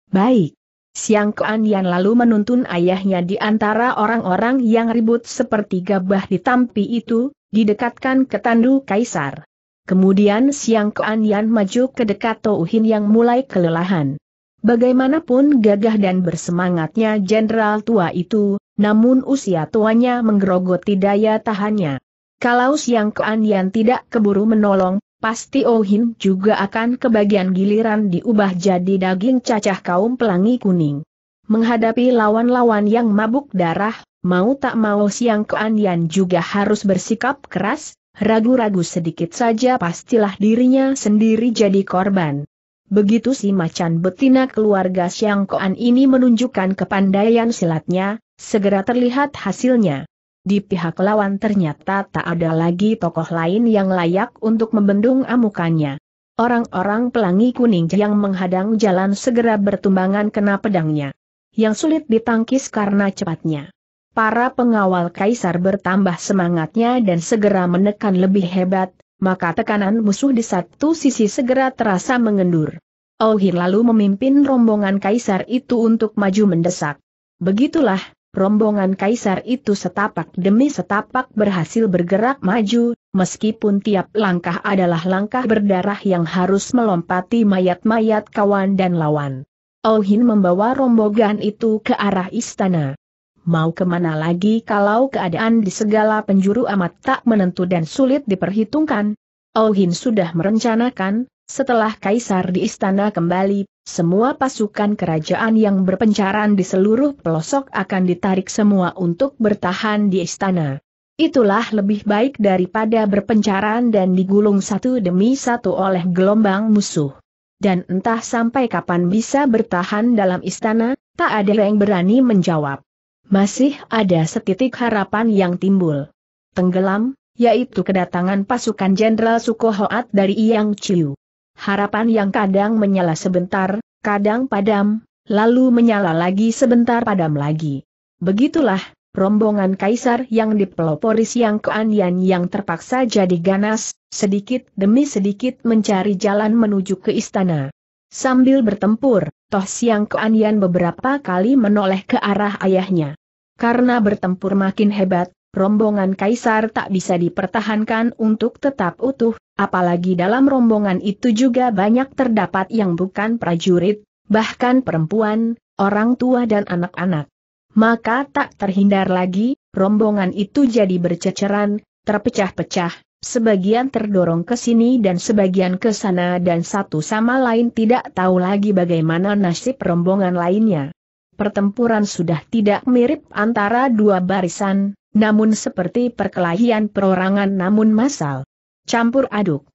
Baik. Siang Kuan Yan lalu menuntun ayahnya di antara orang-orang yang ribut seperti gabah di Tampi itu, didekatkan ke Tandu Kaisar. Kemudian Siang Kuan Yan maju ke dekat Touhin yang mulai kelelahan. Bagaimanapun gagah dan bersemangatnya jenderal tua itu, namun usia tuanya menggerogoti daya tahannya. Kalau Siang Kuan Yan tidak keburu menolong, pasti Ohin oh juga akan kebagian giliran diubah jadi daging cacah kaum pelangi kuning. Menghadapi lawan-lawan yang mabuk darah, mau tak mau Siang Keandian juga harus bersikap keras, ragu-ragu sedikit saja pastilah dirinya sendiri jadi korban. Begitu si macan betina keluarga Siang Koan ini menunjukkan kepandaian silatnya, segera terlihat hasilnya. Di pihak lawan ternyata tak ada lagi tokoh lain yang layak untuk membendung amukannya. Orang-orang pelangi kuning yang menghadang jalan segera bertumbangan kena pedangnya. Yang sulit ditangkis karena cepatnya. Para pengawal kaisar bertambah semangatnya dan segera menekan lebih hebat, maka tekanan musuh di satu sisi segera terasa mengendur. Ohir lalu memimpin rombongan kaisar itu untuk maju mendesak. Begitulah, rombongan kaisar itu setapak demi setapak berhasil bergerak maju, meskipun tiap langkah adalah langkah berdarah yang harus melompati mayat-mayat kawan dan lawan. Ohin membawa rombongan itu ke arah istana. Mau kemana lagi kalau keadaan di segala penjuru amat tak menentu dan sulit diperhitungkan? Ohin sudah merencanakan, setelah kaisar di istana kembali, semua pasukan kerajaan yang berpencaran di seluruh pelosok akan ditarik semua untuk bertahan di istana. Itulah lebih baik daripada berpencaran dan digulung satu demi satu oleh gelombang musuh. Dan entah sampai kapan bisa bertahan dalam istana, tak ada yang berani menjawab. Masih ada setitik harapan yang timbul. Tenggelam, yaitu kedatangan pasukan Jenderal Sukohoat dari Yang Chiu harapan yang kadang menyala sebentar, kadang padam, lalu menyala lagi sebentar padam lagi. Begitulah, rombongan kaisar yang dipelopori Siang keanian yang terpaksa jadi ganas, sedikit demi sedikit mencari jalan menuju ke istana. Sambil bertempur, Toh Siang keanian beberapa kali menoleh ke arah ayahnya. Karena bertempur makin hebat, rombongan kaisar tak bisa dipertahankan untuk tetap utuh, apalagi dalam rombongan itu juga banyak terdapat yang bukan prajurit, bahkan perempuan, orang tua dan anak-anak. Maka tak terhindar lagi, rombongan itu jadi berceceran, terpecah-pecah, sebagian terdorong ke sini dan sebagian ke sana dan satu sama lain tidak tahu lagi bagaimana nasib rombongan lainnya. Pertempuran sudah tidak mirip antara dua barisan, namun seperti perkelahian perorangan namun masal. Campur aduk.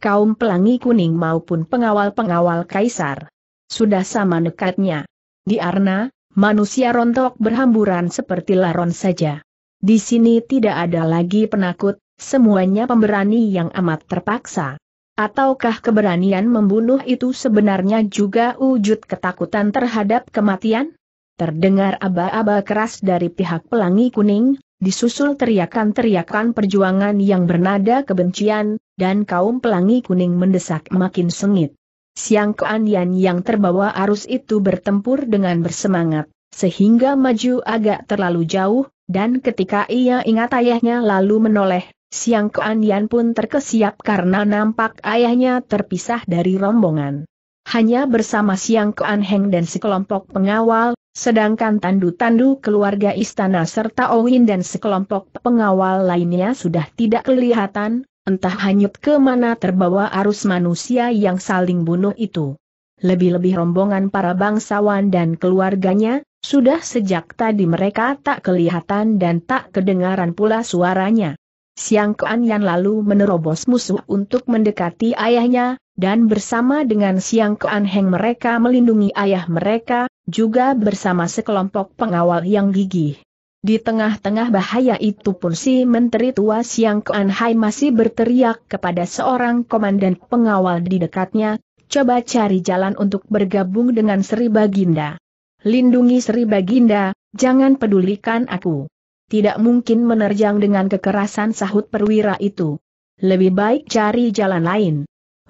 Kaum pelangi kuning maupun pengawal-pengawal kaisar. Sudah sama nekatnya. Di Arna, manusia rontok berhamburan seperti laron saja. Di sini tidak ada lagi penakut, semuanya pemberani yang amat terpaksa. Ataukah keberanian membunuh itu sebenarnya juga wujud ketakutan terhadap kematian? Terdengar aba-aba keras dari pihak pelangi kuning, disusul teriakan-teriakan perjuangan yang bernada kebencian, dan kaum pelangi kuning mendesak makin sengit. Siang keandian yang terbawa arus itu bertempur dengan bersemangat, sehingga maju agak terlalu jauh, dan ketika ia ingat ayahnya lalu menoleh, Siang keandian pun terkesiap karena nampak ayahnya terpisah dari rombongan. Hanya bersama Siang Keanheng dan sekelompok pengawal, Sedangkan tandu-tandu keluarga istana serta Owin dan sekelompok pengawal lainnya sudah tidak kelihatan, entah hanyut ke mana terbawa arus manusia yang saling bunuh itu. Lebih-lebih rombongan para bangsawan dan keluarganya, sudah sejak tadi mereka tak kelihatan dan tak kedengaran pula suaranya. Siang Kuan Yan lalu menerobos musuh untuk mendekati ayahnya, dan bersama dengan Siang Kuan Heng mereka melindungi ayah mereka, juga bersama sekelompok pengawal yang gigih. Di tengah-tengah bahaya itu pun si Menteri Tua Siang Kuan Hai masih berteriak kepada seorang komandan pengawal di dekatnya, coba cari jalan untuk bergabung dengan Sri Baginda. Lindungi Sri Baginda, jangan pedulikan aku tidak mungkin menerjang dengan kekerasan sahut perwira itu. Lebih baik cari jalan lain.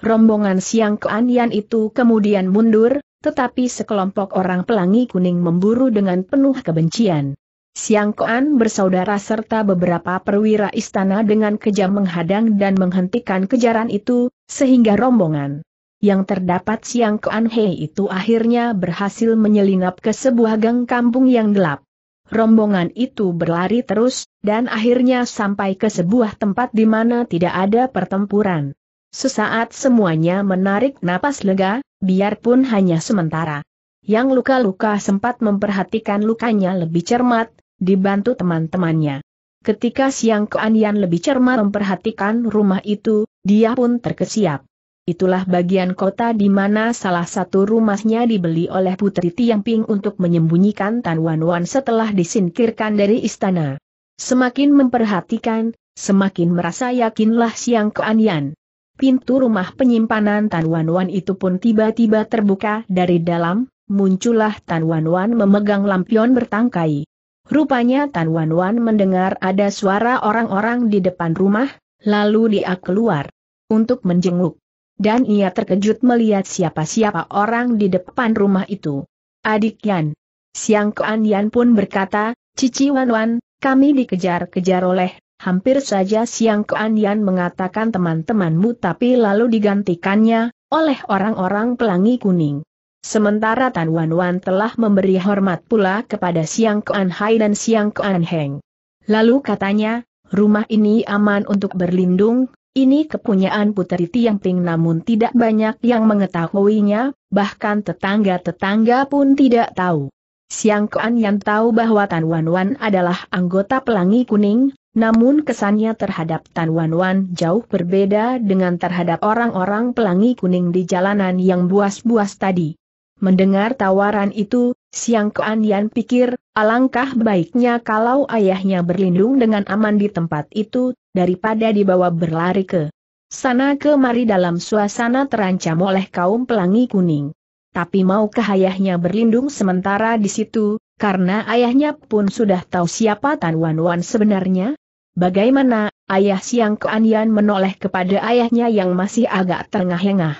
Rombongan siang keanian itu kemudian mundur, tetapi sekelompok orang pelangi kuning memburu dengan penuh kebencian. Siang Koan bersaudara serta beberapa perwira istana dengan kejam menghadang dan menghentikan kejaran itu, sehingga rombongan yang terdapat Siang Koan Hei itu akhirnya berhasil menyelinap ke sebuah gang kampung yang gelap. Rombongan itu berlari terus, dan akhirnya sampai ke sebuah tempat di mana tidak ada pertempuran. Sesaat semuanya menarik napas lega, biarpun hanya sementara. Yang luka-luka sempat memperhatikan lukanya lebih cermat, dibantu teman-temannya. Ketika Siang Keanian lebih cermat memperhatikan rumah itu, dia pun terkesiap itulah bagian kota di mana salah satu rumahnya dibeli oleh Putri Tiang Ping untuk menyembunyikan Tan Wan Wan setelah disingkirkan dari istana. Semakin memperhatikan, semakin merasa yakinlah Siang Keanian. Pintu rumah penyimpanan Tan Wan Wan itu pun tiba-tiba terbuka dari dalam, muncullah Tan Wan Wan memegang lampion bertangkai. Rupanya Tan Wan Wan mendengar ada suara orang-orang di depan rumah, lalu dia keluar untuk menjenguk dan ia terkejut melihat siapa-siapa orang di depan rumah itu. Adik Yan. Siang Kuan Yan pun berkata, Cici Wan Wan, kami dikejar-kejar oleh, hampir saja Siang Kuan Yan mengatakan teman-temanmu tapi lalu digantikannya, oleh orang-orang pelangi kuning. Sementara Tan Wan Wan telah memberi hormat pula kepada Siang Kuan Hai dan Siang Kuan Heng. Lalu katanya, rumah ini aman untuk berlindung, ini kepunyaan Putri Ting namun tidak banyak yang mengetahuinya, bahkan tetangga-tetangga pun tidak tahu. Siang Kuan yang tahu bahwa Tan Wan Wan adalah anggota Pelangi Kuning, namun kesannya terhadap Tan Wan Wan jauh berbeda dengan terhadap orang-orang Pelangi Kuning di jalanan yang buas-buas tadi. Mendengar tawaran itu, Siang Keanian pikir, alangkah baiknya kalau ayahnya berlindung dengan aman di tempat itu, daripada dibawa berlari ke sana kemari dalam suasana terancam oleh kaum pelangi kuning. Tapi maukah ayahnya berlindung sementara di situ, karena ayahnya pun sudah tahu siapa Tan Wan Wan sebenarnya? Bagaimana, ayah Siang Keanian menoleh kepada ayahnya yang masih agak tengah engah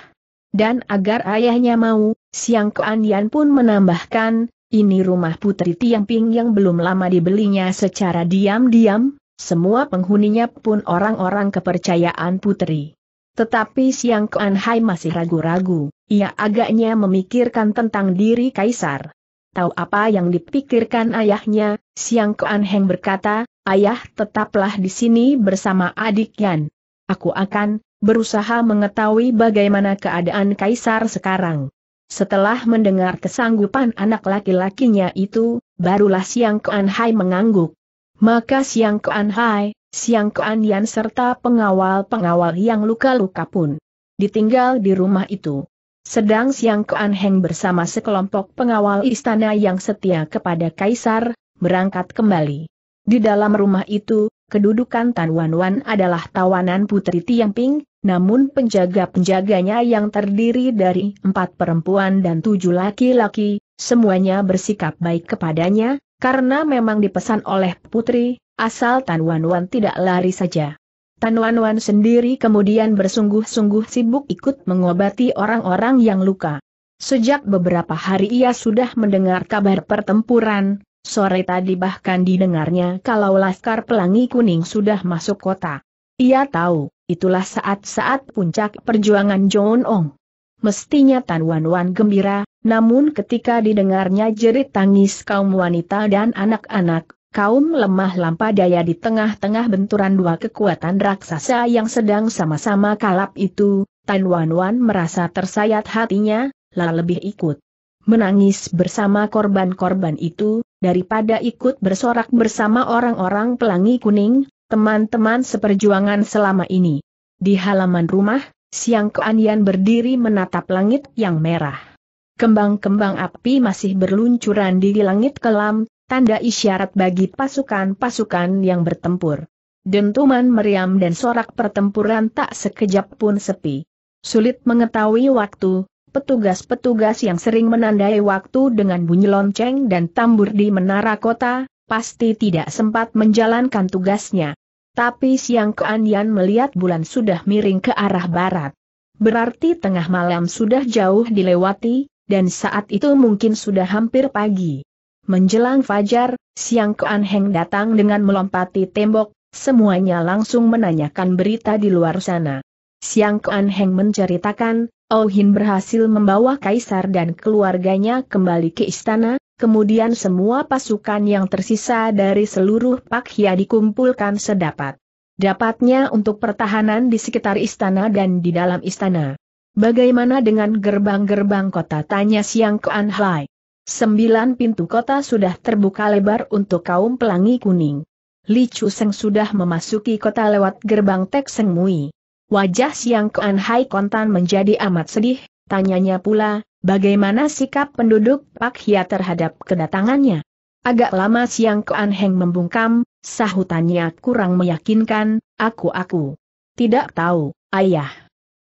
Dan agar ayahnya mau, Siang Keanian pun menambahkan, ini rumah Putri Tiangping yang belum lama dibelinya secara diam-diam, semua penghuninya pun orang-orang kepercayaan Putri. Tetapi Siang Kuan Hai masih ragu-ragu, ia agaknya memikirkan tentang diri Kaisar. Tahu apa yang dipikirkan ayahnya, Siang Kuan Heng berkata, Ayah tetaplah di sini bersama adik Yan. Aku akan berusaha mengetahui bagaimana keadaan Kaisar sekarang. Setelah mendengar kesanggupan anak laki-lakinya itu, barulah Siang Kuan Hai mengangguk. Maka Siang Kuan Hai, Siang Kuan Yan serta pengawal-pengawal yang luka-luka pun ditinggal di rumah itu. Sedang Siang Kuan Heng bersama sekelompok pengawal istana yang setia kepada Kaisar, berangkat kembali. Di dalam rumah itu, kedudukan Tan Wan Wan adalah tawanan Putri Tiang Ping, namun penjaga-penjaganya yang terdiri dari empat perempuan dan tujuh laki-laki, semuanya bersikap baik kepadanya, karena memang dipesan oleh putri, asal Tan Wan Wan tidak lari saja. Tan Wan Wan sendiri kemudian bersungguh-sungguh sibuk ikut mengobati orang-orang yang luka. Sejak beberapa hari ia sudah mendengar kabar pertempuran, sore tadi bahkan didengarnya kalau Laskar Pelangi Kuning sudah masuk kota. Ia tahu, itulah saat-saat puncak perjuangan John Ong. Mestinya Tan Wan Wan gembira, namun ketika didengarnya jerit tangis kaum wanita dan anak-anak, kaum lemah lampa daya di tengah-tengah benturan dua kekuatan raksasa yang sedang sama-sama kalap itu, Tan Wan Wan merasa tersayat hatinya, lalu lebih ikut menangis bersama korban-korban itu, daripada ikut bersorak bersama orang-orang pelangi kuning, teman-teman seperjuangan selama ini. Di halaman rumah, Siang Keanian berdiri menatap langit yang merah. Kembang-kembang api masih berluncuran di langit kelam, tanda isyarat bagi pasukan-pasukan yang bertempur. Dentuman meriam dan sorak pertempuran tak sekejap pun sepi. Sulit mengetahui waktu, petugas-petugas yang sering menandai waktu dengan bunyi lonceng dan tambur di menara kota, pasti tidak sempat menjalankan tugasnya. Tapi siang Keanyan melihat bulan sudah miring ke arah barat. Berarti tengah malam sudah jauh dilewati, dan saat itu mungkin sudah hampir pagi. Menjelang fajar, Siang Kuan Heng datang dengan melompati tembok, semuanya langsung menanyakan berita di luar sana. Siang Kuan Heng menceritakan, Oh Hin berhasil membawa kaisar dan keluarganya kembali ke istana, kemudian semua pasukan yang tersisa dari seluruh Pakhia dikumpulkan sedapat. Dapatnya untuk pertahanan di sekitar istana dan di dalam istana. Bagaimana dengan gerbang-gerbang kota tanya Siang Kuan Hai? Sembilan pintu kota sudah terbuka lebar untuk kaum pelangi kuning. Li Chu Seng sudah memasuki kota lewat gerbang Tek Seng Mui. Wajah Siang Kuan Hai kontan menjadi amat sedih, tanyanya pula, Bagaimana sikap penduduk Pak Hia terhadap kedatangannya? Agak lama siang Kuan Heng membungkam, sahutannya kurang meyakinkan, aku-aku. Tidak tahu, ayah.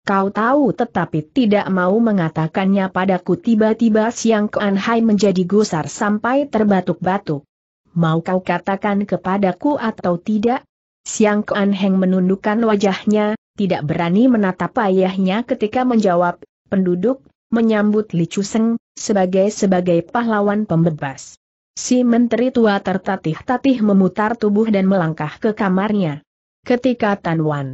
Kau tahu tetapi tidak mau mengatakannya padaku tiba-tiba siang Kuan Hai menjadi gusar sampai terbatuk-batuk. Mau kau katakan kepadaku atau tidak? Siang Kuan Heng menundukkan wajahnya, tidak berani menatap ayahnya ketika menjawab, penduduk menyambut Li Chuseng, sebagai sebagai pahlawan pembebas. Si menteri tua tertatih-tatih memutar tubuh dan melangkah ke kamarnya. Ketika Tan Wan,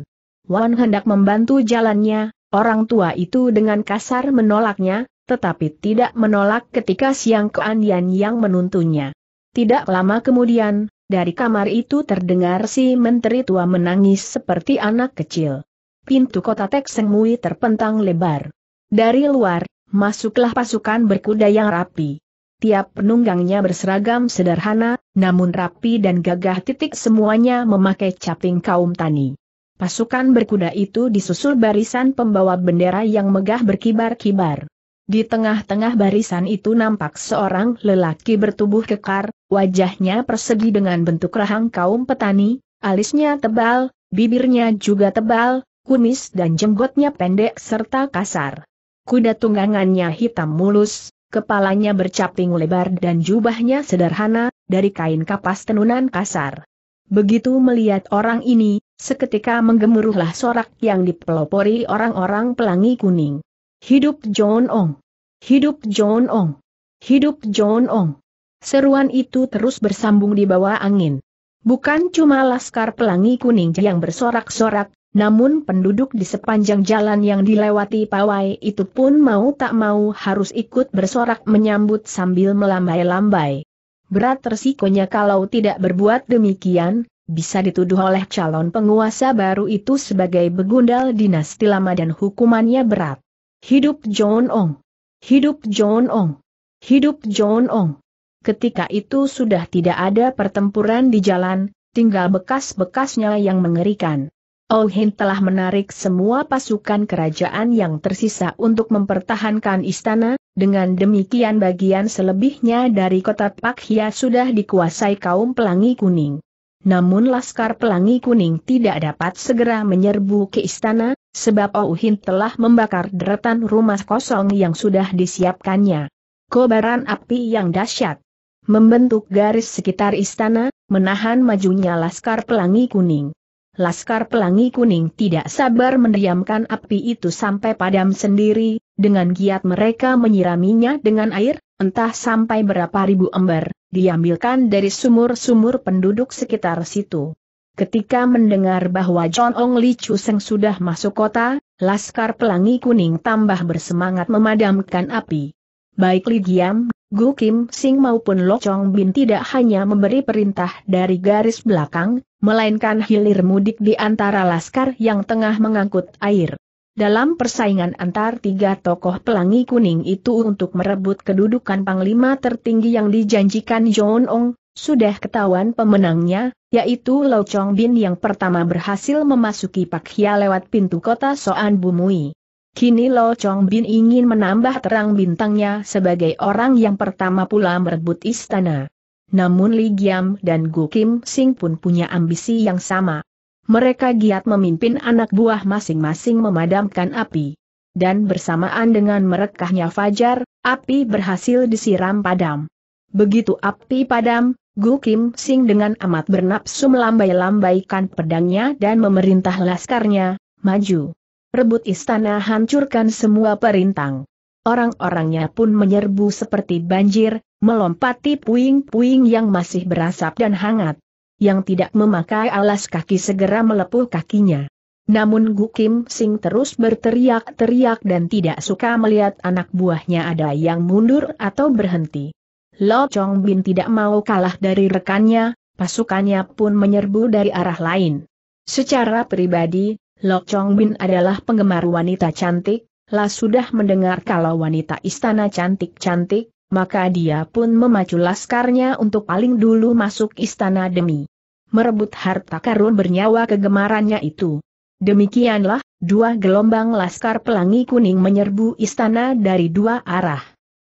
Wan hendak membantu jalannya, orang tua itu dengan kasar menolaknya, tetapi tidak menolak ketika Siang Keandian yang menuntunnya. Tidak lama kemudian, dari kamar itu terdengar si menteri tua menangis seperti anak kecil. Pintu kota Tek Sengmui terpentang lebar. Dari luar, masuklah pasukan berkuda yang rapi. Tiap penunggangnya berseragam sederhana, namun rapi dan gagah titik semuanya memakai caping kaum tani. Pasukan berkuda itu disusul barisan pembawa bendera yang megah berkibar-kibar. Di tengah-tengah barisan itu nampak seorang lelaki bertubuh kekar, wajahnya persegi dengan bentuk rahang kaum petani, alisnya tebal, bibirnya juga tebal, kumis dan jenggotnya pendek serta kasar kuda tunggangannya hitam mulus, kepalanya bercaping lebar dan jubahnya sederhana, dari kain kapas tenunan kasar. Begitu melihat orang ini, seketika menggemuruhlah sorak yang dipelopori orang-orang pelangi kuning. Hidup John Ong! Hidup John Ong! Hidup John Ong! Seruan itu terus bersambung di bawah angin. Bukan cuma laskar pelangi kuning yang bersorak-sorak, namun penduduk di sepanjang jalan yang dilewati pawai itu pun mau tak mau harus ikut bersorak menyambut sambil melambai-lambai. Berat resikonya kalau tidak berbuat demikian, bisa dituduh oleh calon penguasa baru itu sebagai begundal dinasti lama dan hukumannya berat. Hidup John Ong! Hidup John Ong! Hidup John Ong! Ketika itu sudah tidak ada pertempuran di jalan, tinggal bekas-bekasnya yang mengerikan. Oh Hin telah menarik semua pasukan kerajaan yang tersisa untuk mempertahankan istana, dengan demikian bagian selebihnya dari kota Hia sudah dikuasai kaum pelangi kuning. Namun Laskar Pelangi Kuning tidak dapat segera menyerbu ke istana, sebab Oh Hin telah membakar deretan rumah kosong yang sudah disiapkannya. Kobaran api yang dahsyat membentuk garis sekitar istana, menahan majunya Laskar Pelangi Kuning. Laskar Pelangi Kuning tidak sabar mendiamkan api itu sampai padam sendiri, dengan giat mereka menyiraminya dengan air, entah sampai berapa ribu ember, diambilkan dari sumur-sumur penduduk sekitar situ. Ketika mendengar bahwa John Ong Li Chu Seng sudah masuk kota, Laskar Pelangi Kuning tambah bersemangat memadamkan api. Baik Li Giam, Gu Kim Sing maupun Lo Chong Bin tidak hanya memberi perintah dari garis belakang, melainkan hilir mudik di antara laskar yang tengah mengangkut air. Dalam persaingan antar tiga tokoh pelangi kuning itu untuk merebut kedudukan panglima tertinggi yang dijanjikan John Ong, sudah ketahuan pemenangnya, yaitu Lo Chong Bin yang pertama berhasil memasuki Hia lewat pintu kota Soan Bumui. Kini Lo Chong Bin ingin menambah terang bintangnya sebagai orang yang pertama pula merebut istana. Namun Li Giam dan Gu Kim Sing pun punya ambisi yang sama. Mereka giat memimpin anak buah masing-masing memadamkan api. Dan bersamaan dengan merekahnya fajar, api berhasil disiram padam. Begitu api padam, Gu Kim Sing dengan amat bernapsu melambai-lambaikan pedangnya dan memerintah laskarnya, maju rebut istana hancurkan semua perintang. Orang-orangnya pun menyerbu seperti banjir, melompati puing-puing yang masih berasap dan hangat. Yang tidak memakai alas kaki segera melepuh kakinya. Namun Gu Kim Sing terus berteriak-teriak dan tidak suka melihat anak buahnya ada yang mundur atau berhenti. Lo Chong Bin tidak mau kalah dari rekannya, pasukannya pun menyerbu dari arah lain. Secara pribadi, Lok Chong Bin adalah penggemar wanita cantik, lah sudah mendengar kalau wanita istana cantik-cantik, maka dia pun memacu laskarnya untuk paling dulu masuk istana demi merebut harta karun bernyawa kegemarannya itu. Demikianlah, dua gelombang laskar pelangi kuning menyerbu istana dari dua arah.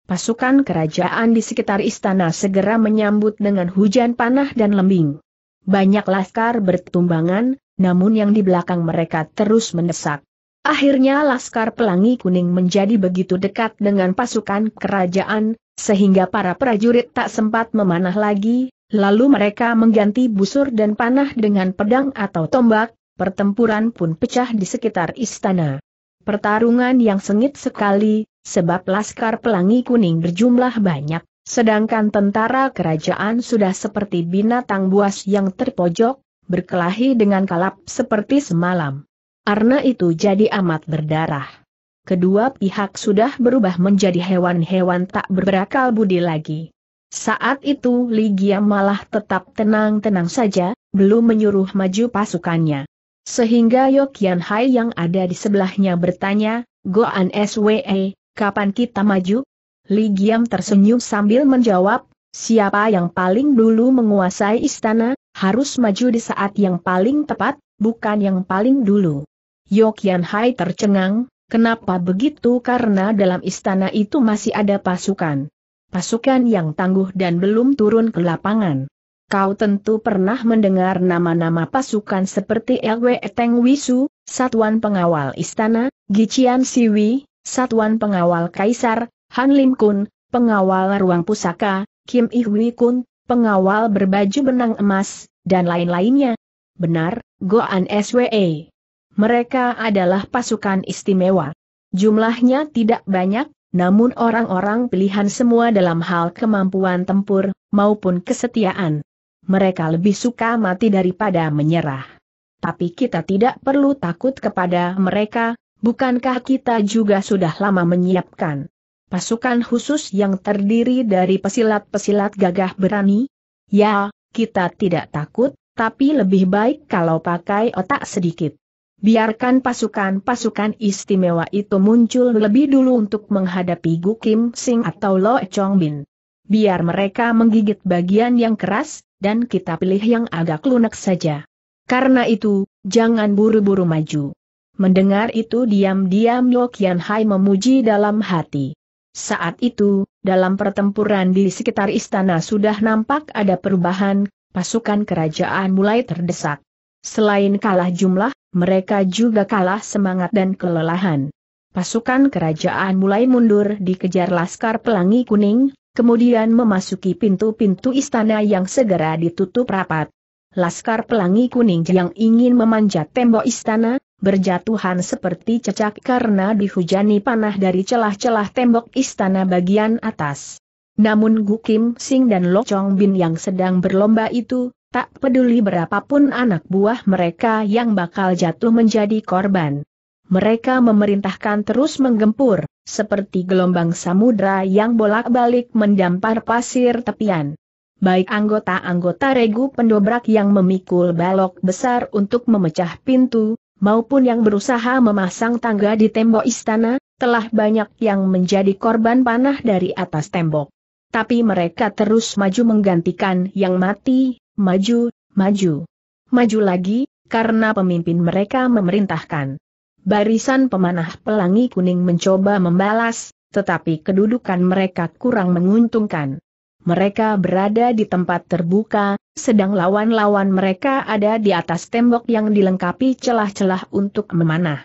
Pasukan kerajaan di sekitar istana segera menyambut dengan hujan panah dan lembing. Banyak laskar bertumbangan, namun yang di belakang mereka terus mendesak. Akhirnya Laskar Pelangi Kuning menjadi begitu dekat dengan pasukan kerajaan, sehingga para prajurit tak sempat memanah lagi, lalu mereka mengganti busur dan panah dengan pedang atau tombak, pertempuran pun pecah di sekitar istana. Pertarungan yang sengit sekali, sebab Laskar Pelangi Kuning berjumlah banyak, sedangkan tentara kerajaan sudah seperti binatang buas yang terpojok, berkelahi dengan kalap seperti semalam. Karena itu jadi amat berdarah. Kedua pihak sudah berubah menjadi hewan-hewan tak berakal budi lagi. Saat itu Ligia malah tetap tenang-tenang saja, belum menyuruh maju pasukannya. Sehingga Yokian Hai yang ada di sebelahnya bertanya, Goan SWE, kapan kita maju? Ligiam tersenyum sambil menjawab, siapa yang paling dulu menguasai istana, harus maju di saat yang paling tepat, bukan yang paling dulu. Yokian Hai tercengang, kenapa begitu karena dalam istana itu masih ada pasukan. Pasukan yang tangguh dan belum turun ke lapangan. Kau tentu pernah mendengar nama-nama pasukan seperti LW Teng Wisu, Satuan Pengawal Istana, Gichian Siwi, Satuan Pengawal Kaisar, Han Lim Kun, Pengawal Ruang Pusaka, Kim Ihwi Kun, Pengawal Berbaju Benang Emas, dan lain-lainnya. Benar, Goan SWE. Mereka adalah pasukan istimewa. Jumlahnya tidak banyak, namun orang-orang pilihan semua dalam hal kemampuan tempur, maupun kesetiaan. Mereka lebih suka mati daripada menyerah. Tapi kita tidak perlu takut kepada mereka, bukankah kita juga sudah lama menyiapkan pasukan khusus yang terdiri dari pesilat-pesilat gagah berani? Ya, kita tidak takut, tapi lebih baik kalau pakai otak sedikit. Biarkan pasukan-pasukan istimewa itu muncul lebih dulu untuk menghadapi Gu Kim Sing atau Lo Chong Bin. Biar mereka menggigit bagian yang keras, dan kita pilih yang agak lunak saja. Karena itu, jangan buru-buru maju. Mendengar itu diam-diam Yo Kian Hai memuji dalam hati. Saat itu, dalam pertempuran di sekitar istana sudah nampak ada perubahan, pasukan kerajaan mulai terdesak. Selain kalah jumlah, mereka juga kalah semangat dan kelelahan. Pasukan kerajaan mulai mundur dikejar Laskar Pelangi Kuning, kemudian memasuki pintu-pintu istana yang segera ditutup rapat. Laskar Pelangi Kuning yang ingin memanjat tembok istana, berjatuhan seperti cecak karena dihujani panah dari celah-celah tembok istana bagian atas. Namun Gu Kim Sing dan Lo Chong Bin yang sedang berlomba itu, tak peduli berapapun anak buah mereka yang bakal jatuh menjadi korban. Mereka memerintahkan terus menggempur, seperti gelombang samudra yang bolak-balik mendampar pasir tepian. Baik anggota-anggota regu pendobrak yang memikul balok besar untuk memecah pintu, maupun yang berusaha memasang tangga di tembok istana, telah banyak yang menjadi korban panah dari atas tembok. Tapi mereka terus maju menggantikan yang mati, maju, maju. Maju lagi, karena pemimpin mereka memerintahkan. Barisan pemanah pelangi kuning mencoba membalas, tetapi kedudukan mereka kurang menguntungkan mereka berada di tempat terbuka, sedang lawan-lawan mereka ada di atas tembok yang dilengkapi celah-celah untuk memanah.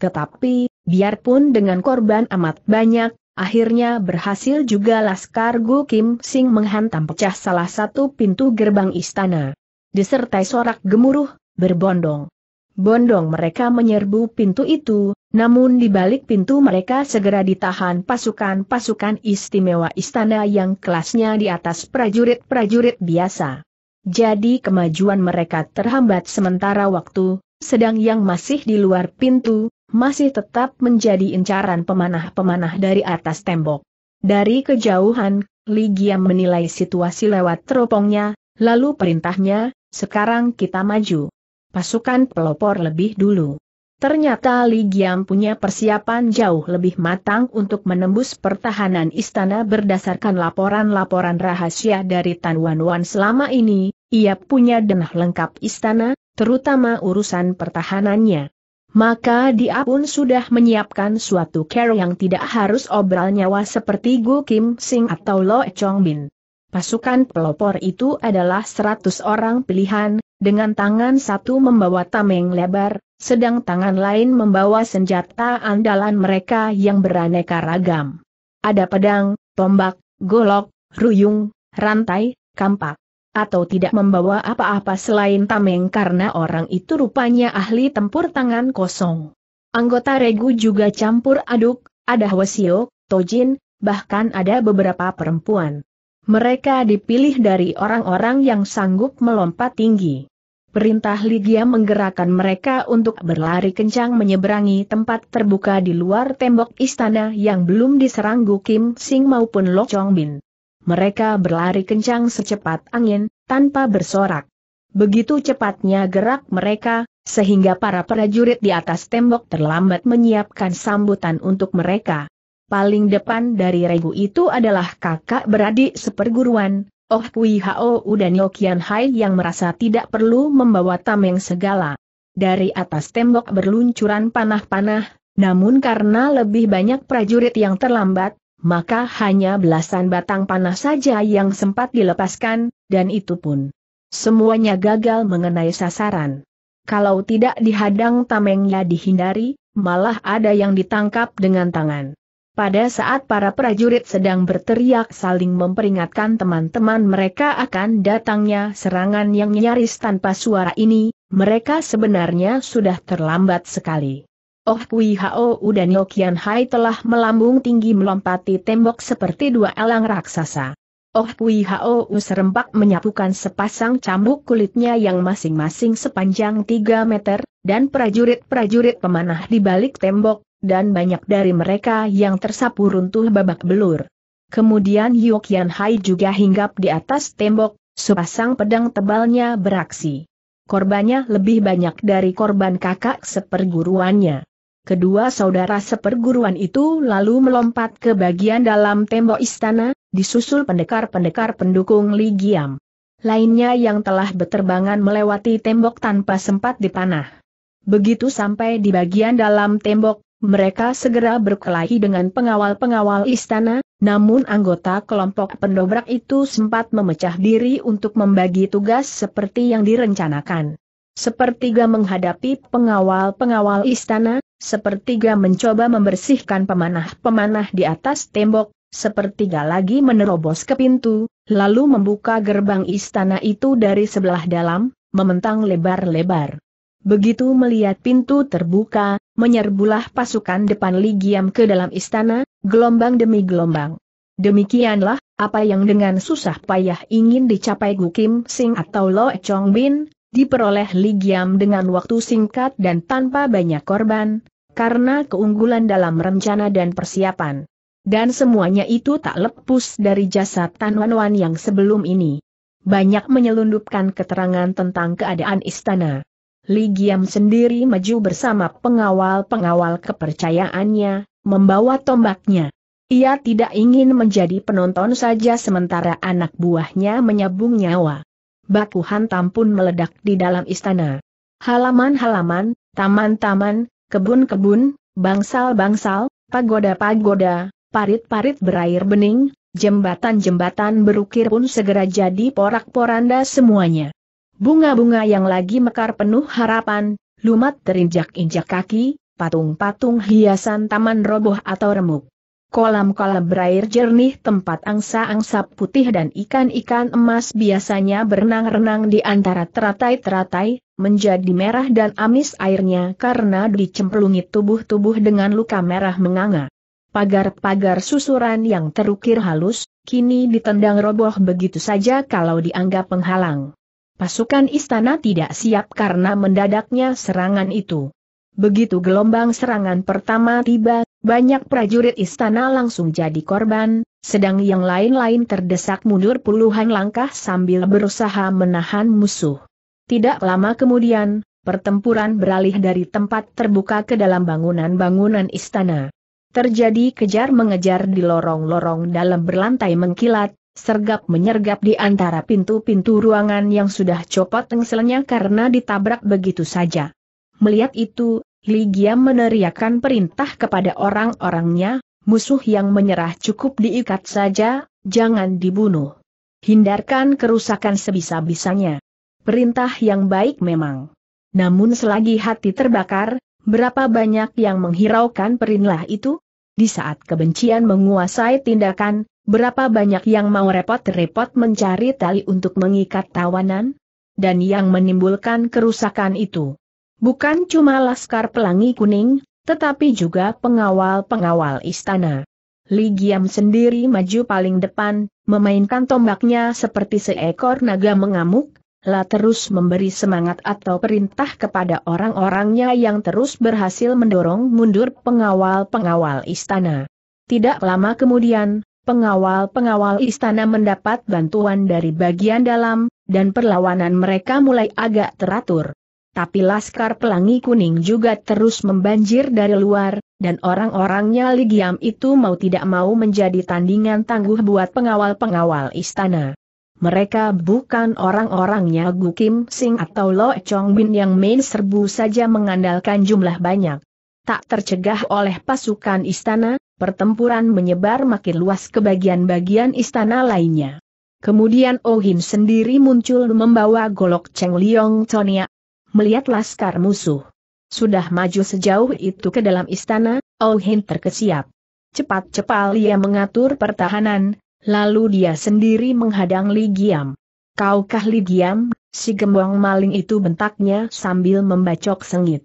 Tetapi, biarpun dengan korban amat banyak, akhirnya berhasil juga Laskar Gu Kim Sing menghantam pecah salah satu pintu gerbang istana. Disertai sorak gemuruh, berbondong. Bondong mereka menyerbu pintu itu, namun di balik pintu mereka segera ditahan pasukan-pasukan istimewa istana yang kelasnya di atas prajurit-prajurit biasa. Jadi kemajuan mereka terhambat sementara waktu, sedang yang masih di luar pintu, masih tetap menjadi incaran pemanah-pemanah dari atas tembok. Dari kejauhan, Ligia menilai situasi lewat teropongnya, lalu perintahnya, sekarang kita maju. Pasukan pelopor lebih dulu. Ternyata Li Giam punya persiapan jauh lebih matang untuk menembus pertahanan istana berdasarkan laporan-laporan rahasia dari Tan Wan Wan selama ini, ia punya denah lengkap istana, terutama urusan pertahanannya. Maka dia pun sudah menyiapkan suatu care yang tidak harus obral nyawa seperti Gu Kim Sing atau Lo Chong Bin. Pasukan pelopor itu adalah seratus orang pilihan, dengan tangan satu membawa tameng lebar, sedang tangan lain membawa senjata andalan mereka yang beraneka ragam. Ada pedang, tombak, golok, ruyung, rantai, kampak. Atau tidak membawa apa-apa selain tameng karena orang itu rupanya ahli tempur tangan kosong. Anggota regu juga campur aduk, ada Hwasio, Tojin, bahkan ada beberapa perempuan. Mereka dipilih dari orang-orang yang sanggup melompat tinggi. Perintah Ligia menggerakkan mereka untuk berlari kencang menyeberangi tempat terbuka di luar tembok istana yang belum diserang Gu Kim Sing maupun Lo Chong Bin. Mereka berlari kencang secepat angin, tanpa bersorak. Begitu cepatnya gerak mereka, sehingga para prajurit di atas tembok terlambat menyiapkan sambutan untuk mereka. Paling depan dari regu itu adalah kakak beradik seperguruan, Oh Kui Hao dan Yokian Hai yang merasa tidak perlu membawa tameng segala. Dari atas tembok berluncuran panah-panah, namun karena lebih banyak prajurit yang terlambat, maka hanya belasan batang panah saja yang sempat dilepaskan, dan itu pun semuanya gagal mengenai sasaran. Kalau tidak dihadang tamengnya dihindari, malah ada yang ditangkap dengan tangan. Pada saat para prajurit sedang berteriak saling memperingatkan teman-teman mereka akan datangnya serangan yang nyaris tanpa suara ini, mereka sebenarnya sudah terlambat sekali. Oh Kui Hao dan Yokian Hai telah melambung tinggi melompati tembok seperti dua elang raksasa. Oh Kui Hao serempak menyapukan sepasang cambuk kulitnya yang masing-masing sepanjang 3 meter, dan prajurit-prajurit pemanah di balik tembok dan banyak dari mereka yang tersapu runtuh babak belur. Kemudian Yokian Hai juga hinggap di atas tembok, sepasang pedang tebalnya beraksi. Korbannya lebih banyak dari korban kakak seperguruannya. Kedua saudara seperguruan itu lalu melompat ke bagian dalam tembok istana, disusul pendekar-pendekar pendukung Li Giam. Lainnya yang telah beterbangan melewati tembok tanpa sempat dipanah. Begitu sampai di bagian dalam tembok, mereka segera berkelahi dengan pengawal-pengawal istana, namun anggota kelompok pendobrak itu sempat memecah diri untuk membagi tugas seperti yang direncanakan. Sepertiga menghadapi pengawal-pengawal istana, sepertiga mencoba membersihkan pemanah-pemanah di atas tembok, sepertiga lagi menerobos ke pintu, lalu membuka gerbang istana itu dari sebelah dalam, mementang lebar-lebar. Begitu melihat pintu terbuka, menyerbulah pasukan depan Ligiam ke dalam istana, gelombang demi gelombang. Demikianlah, apa yang dengan susah payah ingin dicapai Gu Kim Sing atau Lo Chong Bin, diperoleh Ligiam dengan waktu singkat dan tanpa banyak korban, karena keunggulan dalam rencana dan persiapan. Dan semuanya itu tak lepus dari jasa Tan Wan Wan yang sebelum ini. Banyak menyelundupkan keterangan tentang keadaan istana. Li Giam sendiri maju bersama pengawal-pengawal kepercayaannya, membawa tombaknya. Ia tidak ingin menjadi penonton saja sementara anak buahnya menyabung nyawa. Baku hantam pun meledak di dalam istana. Halaman-halaman, taman-taman, kebun-kebun, bangsal-bangsal, pagoda-pagoda, parit-parit berair bening, jembatan-jembatan berukir pun segera jadi porak-poranda semuanya. Bunga-bunga yang lagi mekar penuh harapan, lumat terinjak-injak kaki, patung-patung hiasan taman roboh atau remuk. Kolam-kolam berair jernih tempat angsa-angsa putih dan ikan-ikan emas biasanya berenang-renang di antara teratai-teratai, menjadi merah dan amis airnya karena dicemplungi tubuh-tubuh dengan luka merah menganga. Pagar-pagar susuran yang terukir halus, kini ditendang roboh begitu saja kalau dianggap penghalang. Pasukan istana tidak siap karena mendadaknya serangan itu. Begitu gelombang serangan pertama tiba, banyak prajurit istana langsung jadi korban, sedang yang lain-lain terdesak mundur puluhan langkah sambil berusaha menahan musuh. Tidak lama kemudian, pertempuran beralih dari tempat terbuka ke dalam bangunan-bangunan istana. Terjadi kejar-mengejar di lorong-lorong dalam berlantai mengkilat, sergap-menyergap di antara pintu-pintu ruangan yang sudah copot engselnya karena ditabrak begitu saja. Melihat itu, Ligia meneriakkan perintah kepada orang-orangnya, musuh yang menyerah cukup diikat saja, jangan dibunuh. Hindarkan kerusakan sebisa-bisanya. Perintah yang baik memang. Namun selagi hati terbakar, berapa banyak yang menghiraukan perintah itu? Di saat kebencian menguasai tindakan, Berapa banyak yang mau repot-repot mencari tali untuk mengikat tawanan? Dan yang menimbulkan kerusakan itu. Bukan cuma Laskar Pelangi Kuning, tetapi juga pengawal-pengawal istana. Li Giam sendiri maju paling depan, memainkan tombaknya seperti seekor naga mengamuk, La terus memberi semangat atau perintah kepada orang-orangnya yang terus berhasil mendorong mundur pengawal-pengawal istana. Tidak lama kemudian, Pengawal-pengawal istana mendapat bantuan dari bagian dalam, dan perlawanan mereka mulai agak teratur. Tapi Laskar Pelangi Kuning juga terus membanjir dari luar, dan orang-orangnya Ligiam itu mau tidak mau menjadi tandingan tangguh buat pengawal-pengawal istana. Mereka bukan orang-orangnya Gu Kim Sing atau Lo Chong Bin yang main serbu saja mengandalkan jumlah banyak. Tak tercegah oleh pasukan istana, pertempuran menyebar makin luas ke bagian-bagian istana lainnya. Kemudian Ohin oh sendiri muncul membawa golok Cheng Liong Chonia. Melihat laskar musuh. Sudah maju sejauh itu ke dalam istana, Ohin oh terkesiap. Cepat-cepat ia mengatur pertahanan, lalu dia sendiri menghadang Li Giam. Kaukah Li Giam, si gembong maling itu bentaknya sambil membacok sengit.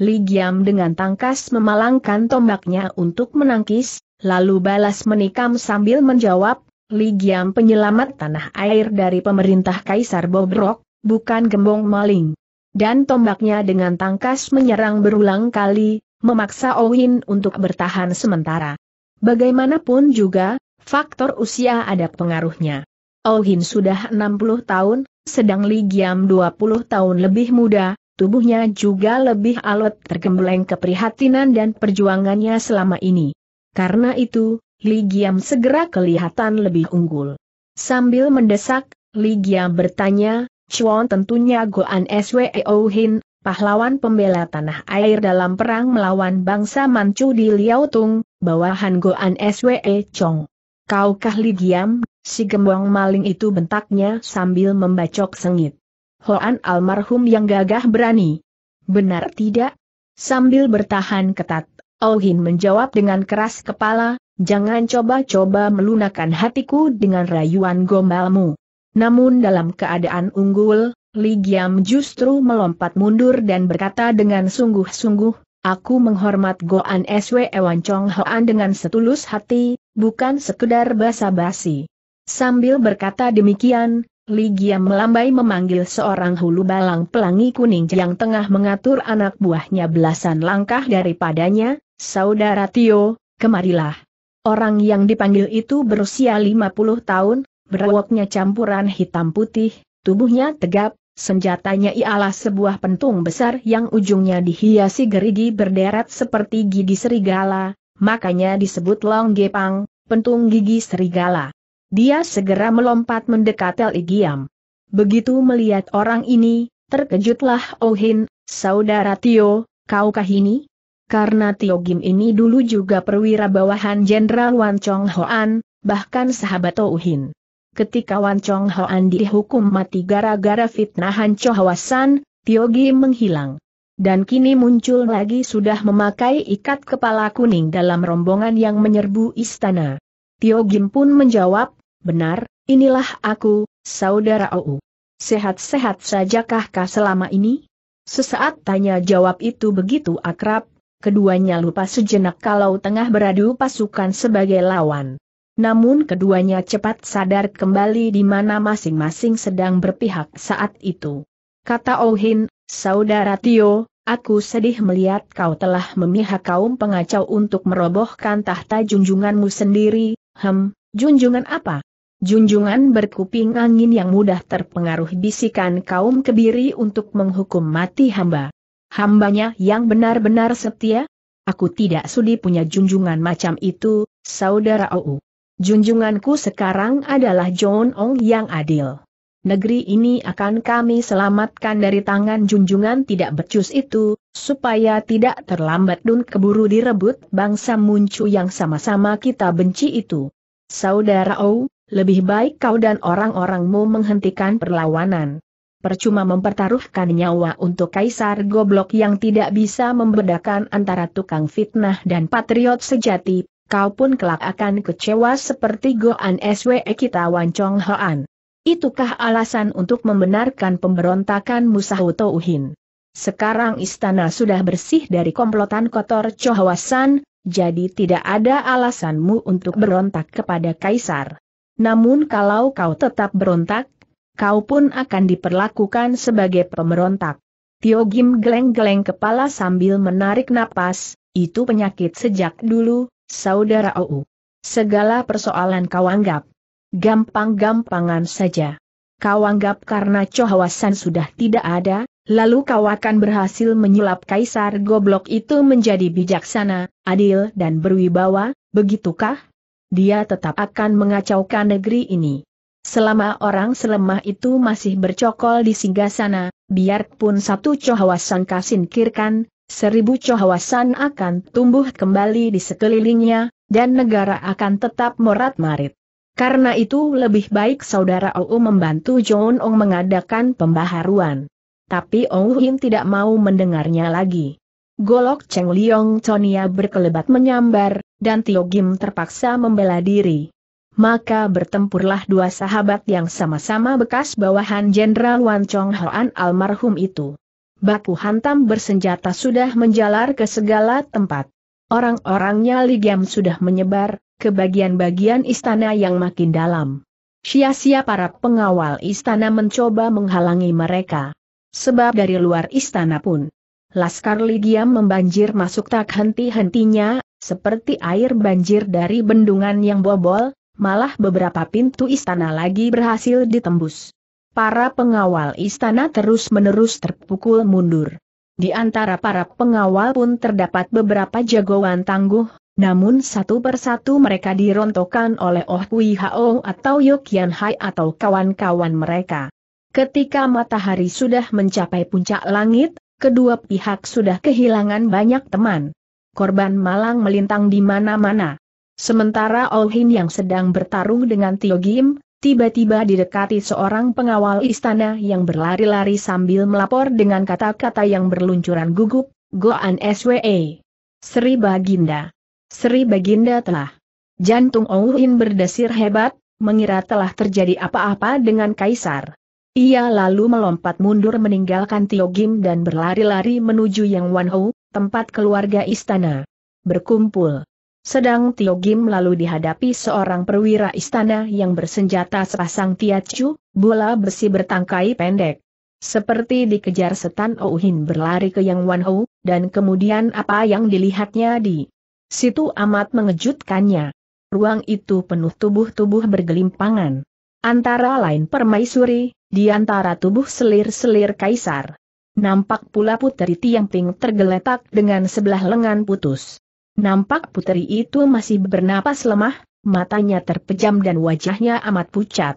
Li Giam dengan tangkas memalangkan tombaknya untuk menangkis, lalu balas menikam sambil menjawab, Li Giam penyelamat tanah air dari pemerintah Kaisar Bobrok, bukan gembong maling. Dan tombaknya dengan tangkas menyerang berulang kali, memaksa Owin untuk bertahan sementara. Bagaimanapun juga, faktor usia ada pengaruhnya. Owin sudah 60 tahun, sedang Li Giam 20 tahun lebih muda, Tubuhnya juga lebih alot tergembleng keprihatinan dan perjuangannya selama ini. Karena itu, Li Giam segera kelihatan lebih unggul. Sambil mendesak, Li Giam bertanya, Chuan tentunya Goan Sweo Hin, pahlawan pembela tanah air dalam perang melawan bangsa Manchu di Tung, bawahan Goan Swe Chong. Kaukah Li Giam, si gembong maling itu bentaknya sambil membacok sengit. Hoan almarhum yang gagah berani. Benar tidak? Sambil bertahan ketat, Ohin menjawab dengan keras kepala, jangan coba-coba melunakan hatiku dengan rayuan gombalmu. Namun dalam keadaan unggul, Ligiam justru melompat mundur dan berkata dengan sungguh-sungguh, aku menghormat Goan SW Ewan Chong Hoan dengan setulus hati, bukan sekedar basa-basi. Sambil berkata demikian, Ligia melambai memanggil seorang hulu balang pelangi kuning yang tengah mengatur anak buahnya belasan langkah daripadanya, Saudara Tio, kemarilah. Orang yang dipanggil itu berusia 50 tahun, berwoknya campuran hitam putih, tubuhnya tegap, senjatanya ialah sebuah pentung besar yang ujungnya dihiasi gerigi berderet seperti gigi serigala, makanya disebut long gepang, pentung gigi serigala. Dia segera melompat mendekat Li Giam. Begitu melihat orang ini, terkejutlah Ohin, oh saudara Tio, kaukah ini? Karena Tio Gim ini dulu juga perwira bawahan Jenderal Wan Chong Hoan, bahkan sahabat Ohin. Oh Ketika Wan Chong Hoan dihukum mati gara-gara fitnah Han Chohawasan, Tio Gim menghilang. Dan kini muncul lagi sudah memakai ikat kepala kuning dalam rombongan yang menyerbu istana. Tio Gim pun menjawab, Benar, inilah aku, saudara OU. Sehat-sehat sajakah kah selama ini? Sesaat tanya jawab itu begitu akrab, keduanya lupa sejenak kalau tengah beradu pasukan sebagai lawan. Namun keduanya cepat sadar kembali di mana masing-masing sedang berpihak saat itu. Kata Ohin, saudara Tio, Aku sedih melihat kau telah memihak kaum pengacau untuk merobohkan tahta junjunganmu sendiri, hem, junjungan apa? Junjungan berkuping angin yang mudah terpengaruh bisikan kaum kebiri untuk menghukum mati hamba. Hambanya yang benar-benar setia? Aku tidak sudi punya junjungan macam itu, saudara Ou. Junjunganku sekarang adalah John Ong yang adil. Negeri ini akan kami selamatkan dari tangan junjungan tidak becus itu, supaya tidak terlambat dun keburu direbut bangsa muncu yang sama-sama kita benci itu. Saudara OU, lebih baik kau dan orang-orangmu menghentikan perlawanan. Percuma mempertaruhkan nyawa untuk kaisar goblok yang tidak bisa membedakan antara tukang fitnah dan patriot sejati, kau pun kelak akan kecewa seperti Goan SWE kita Wancong Hoan. Itukah alasan untuk membenarkan pemberontakan Musahuto Uhin? Sekarang istana sudah bersih dari komplotan kotor Chohawasan, jadi tidak ada alasanmu untuk berontak kepada kaisar. Namun kalau kau tetap berontak, kau pun akan diperlakukan sebagai pemberontak. Tio Gim geleng-geleng kepala sambil menarik napas, itu penyakit sejak dulu, saudara OU. Segala persoalan kau anggap gampang-gampangan saja. Kau anggap karena cohawasan sudah tidak ada, lalu kau akan berhasil menyulap kaisar goblok itu menjadi bijaksana, adil dan berwibawa, begitukah? dia tetap akan mengacaukan negeri ini. Selama orang selemah itu masih bercokol di singgasana, biarpun satu cohawasan kasinkirkan, seribu cohawasan akan tumbuh kembali di sekelilingnya, dan negara akan tetap morat-marit. Karena itu lebih baik saudara Ou membantu John Ong mengadakan pembaharuan. Tapi Ong Hin tidak mau mendengarnya lagi. Golok Cheng Liong Tonia berkelebat menyambar, dan Tio Gim terpaksa membela diri. Maka bertempurlah dua sahabat yang sama-sama bekas bawahan Jenderal Wan Chong Hoan almarhum itu. Baku hantam bersenjata sudah menjalar ke segala tempat. Orang-orangnya Ligam sudah menyebar, ke bagian-bagian istana yang makin dalam. Sia-sia para pengawal istana mencoba menghalangi mereka. Sebab dari luar istana pun, Laskar Ligiam membanjir masuk tak henti-hentinya, seperti air banjir dari bendungan yang bobol, malah beberapa pintu istana lagi berhasil ditembus. Para pengawal istana terus-menerus terpukul mundur. Di antara para pengawal pun terdapat beberapa jagoan tangguh, namun satu persatu mereka dirontokkan oleh Oh Kui Hao atau Yokian Hai atau kawan-kawan mereka. Ketika matahari sudah mencapai puncak langit, kedua pihak sudah kehilangan banyak teman korban malang melintang di mana-mana. Sementara Olhin yang sedang bertarung dengan Tio Gim, tiba-tiba didekati seorang pengawal istana yang berlari-lari sambil melapor dengan kata-kata yang berluncuran gugup, Goan SWE. Sri Baginda. Sri Baginda telah. Jantung Olhin berdesir hebat, mengira telah terjadi apa-apa dengan Kaisar. Ia lalu melompat mundur meninggalkan Tio Gim dan berlari-lari menuju Yang Wan Ho, tempat keluarga istana. Berkumpul. Sedang Tio Gim lalu dihadapi seorang perwira istana yang bersenjata sepasang tiacu, bola besi bertangkai pendek. Seperti dikejar setan Ouhin berlari ke Yang Wan Ho, dan kemudian apa yang dilihatnya di situ amat mengejutkannya. Ruang itu penuh tubuh-tubuh bergelimpangan. Antara lain permaisuri, di antara tubuh selir-selir kaisar. Nampak pula puteri Tiang Ping tergeletak dengan sebelah lengan putus. Nampak puteri itu masih bernapas lemah, matanya terpejam dan wajahnya amat pucat.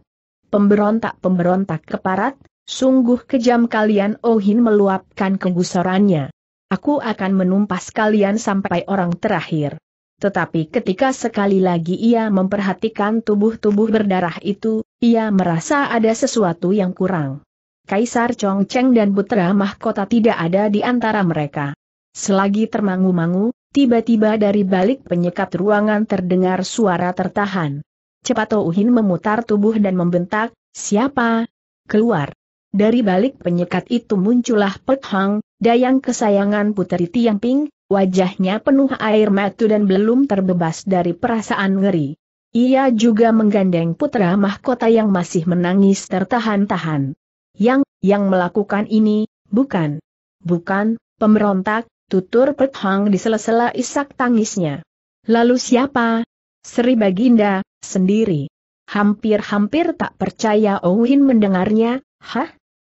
Pemberontak-pemberontak keparat, sungguh kejam kalian Ohin oh meluapkan kegusarannya. Aku akan menumpas kalian sampai orang terakhir. Tetapi ketika sekali lagi ia memperhatikan tubuh-tubuh berdarah itu, ia merasa ada sesuatu yang kurang. Kaisar Chongcheng dan putra Mahkota tidak ada di antara mereka. Selagi termangu-mangu, tiba-tiba dari balik penyekat ruangan terdengar suara tertahan. Cepat Uhin memutar tubuh dan membentak, siapa? Keluar. Dari balik penyekat itu muncullah Pek Hang, dayang kesayangan Puteri Ping, wajahnya penuh air mata dan belum terbebas dari perasaan ngeri. Ia juga menggandeng putra mahkota yang masih menangis tertahan-tahan. Yang, yang melakukan ini, bukan. Bukan, pemberontak, tutur Hang di sela-sela isak tangisnya. Lalu siapa? Sri Baginda, sendiri. Hampir-hampir tak percaya Owen mendengarnya, hah?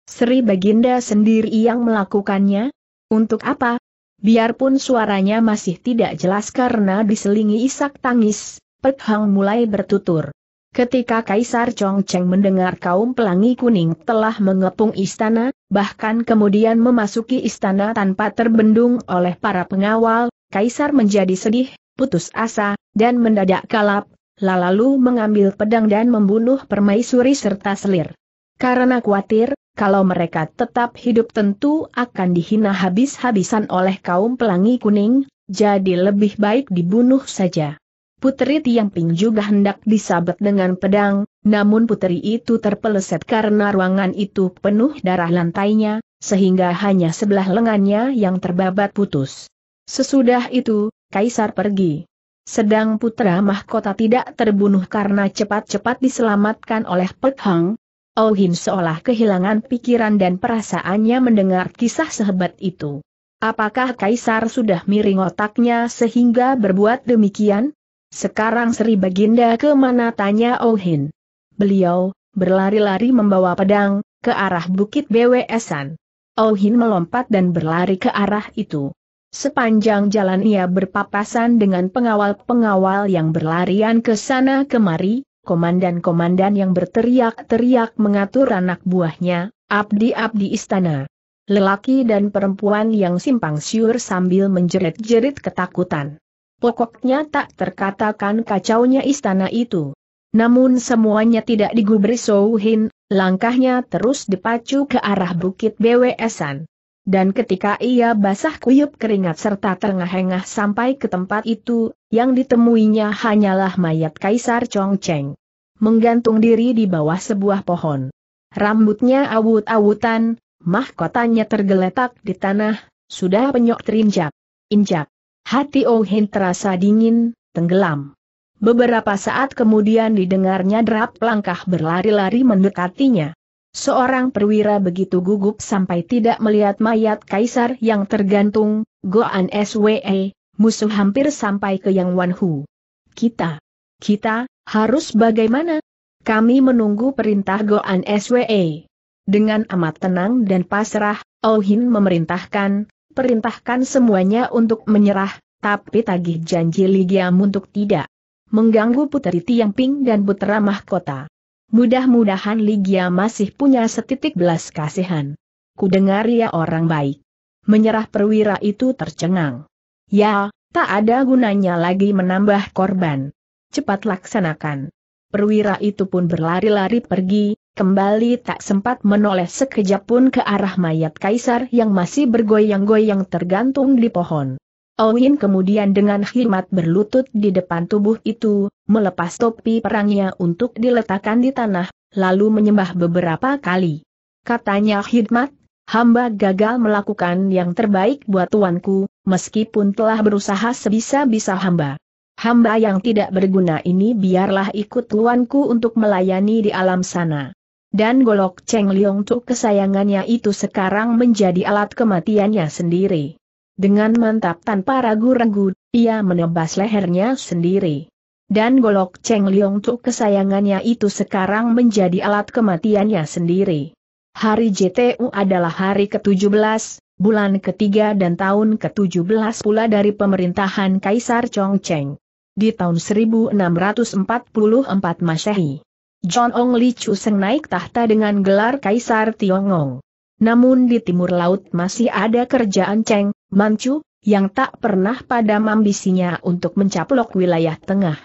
Sri Baginda sendiri yang melakukannya? Untuk apa? Biarpun suaranya masih tidak jelas karena diselingi isak tangis, Pek Hang mulai bertutur. Ketika Kaisar Chongcheng mendengar kaum pelangi kuning telah mengepung istana, bahkan kemudian memasuki istana tanpa terbendung oleh para pengawal, Kaisar menjadi sedih, putus asa, dan mendadak kalap, lalu mengambil pedang dan membunuh permaisuri serta selir. Karena khawatir, kalau mereka tetap hidup tentu akan dihina habis-habisan oleh kaum pelangi kuning, jadi lebih baik dibunuh saja. Putri ping juga hendak disabet dengan pedang, namun putri itu terpeleset karena ruangan itu penuh darah lantainya, sehingga hanya sebelah lengannya yang terbabat putus. Sesudah itu, Kaisar pergi. Sedang putra mahkota tidak terbunuh karena cepat-cepat diselamatkan oleh Pek Hang. Hin seolah kehilangan pikiran dan perasaannya mendengar kisah sehebat itu. Apakah Kaisar sudah miring otaknya sehingga berbuat demikian? Sekarang Sri Baginda ke mana tanya Ohin. Oh Beliau, berlari-lari membawa pedang, ke arah Bukit BWSan. Ohin melompat dan berlari ke arah itu. Sepanjang jalan ia berpapasan dengan pengawal-pengawal yang berlarian ke sana kemari, komandan-komandan yang berteriak-teriak mengatur anak buahnya, abdi-abdi istana. Lelaki dan perempuan yang simpang siur sambil menjerit-jerit ketakutan. Pokoknya tak terkatakan kacaunya istana itu. Namun semuanya tidak digubris Souhin, langkahnya terus dipacu ke arah bukit BWSan. Dan ketika ia basah kuyup keringat serta terengah-engah sampai ke tempat itu, yang ditemuinya hanyalah mayat Kaisar Chongcheng. Menggantung diri di bawah sebuah pohon. Rambutnya awut-awutan, mahkotanya tergeletak di tanah, sudah penyok terinjak. Injak. Hati Ohin terasa dingin, tenggelam. Beberapa saat kemudian didengarnya derap langkah berlari-lari mendekatinya. Seorang perwira begitu gugup sampai tidak melihat mayat kaisar yang tergantung, Goan SWE, musuh hampir sampai ke Yang Wanhu. Kita, kita, harus bagaimana? Kami menunggu perintah Goan SWE. Dengan amat tenang dan pasrah, Ohin memerintahkan, perintahkan semuanya untuk menyerah, tapi tagih janji Ligiam untuk tidak mengganggu Puteri Tiangping dan Putra Mahkota. Mudah-mudahan Ligia masih punya setitik belas kasihan. Kudengar ya ia orang baik. Menyerah perwira itu tercengang. Ya, tak ada gunanya lagi menambah korban. Cepat laksanakan perwira itu pun berlari-lari pergi, kembali tak sempat menoleh sekejap pun ke arah mayat kaisar yang masih bergoyang-goyang tergantung di pohon. Owen kemudian dengan khidmat berlutut di depan tubuh itu, melepas topi perangnya untuk diletakkan di tanah, lalu menyembah beberapa kali. Katanya khidmat, hamba gagal melakukan yang terbaik buat tuanku, meskipun telah berusaha sebisa-bisa hamba hamba yang tidak berguna ini biarlah ikut tuanku untuk melayani di alam sana. Dan golok Cheng Liong tu kesayangannya itu sekarang menjadi alat kematiannya sendiri. Dengan mantap tanpa ragu-ragu, ia menebas lehernya sendiri. Dan golok Cheng Liong tu kesayangannya itu sekarang menjadi alat kematiannya sendiri. Hari JTU adalah hari ke-17, bulan ketiga dan tahun ke-17 pula dari pemerintahan Kaisar Chongcheng di tahun 1644 Masehi. John Ong Li Seng naik tahta dengan gelar Kaisar Tiongong. Namun di timur laut masih ada kerjaan Cheng, Manchu, yang tak pernah padam ambisinya untuk mencaplok wilayah tengah.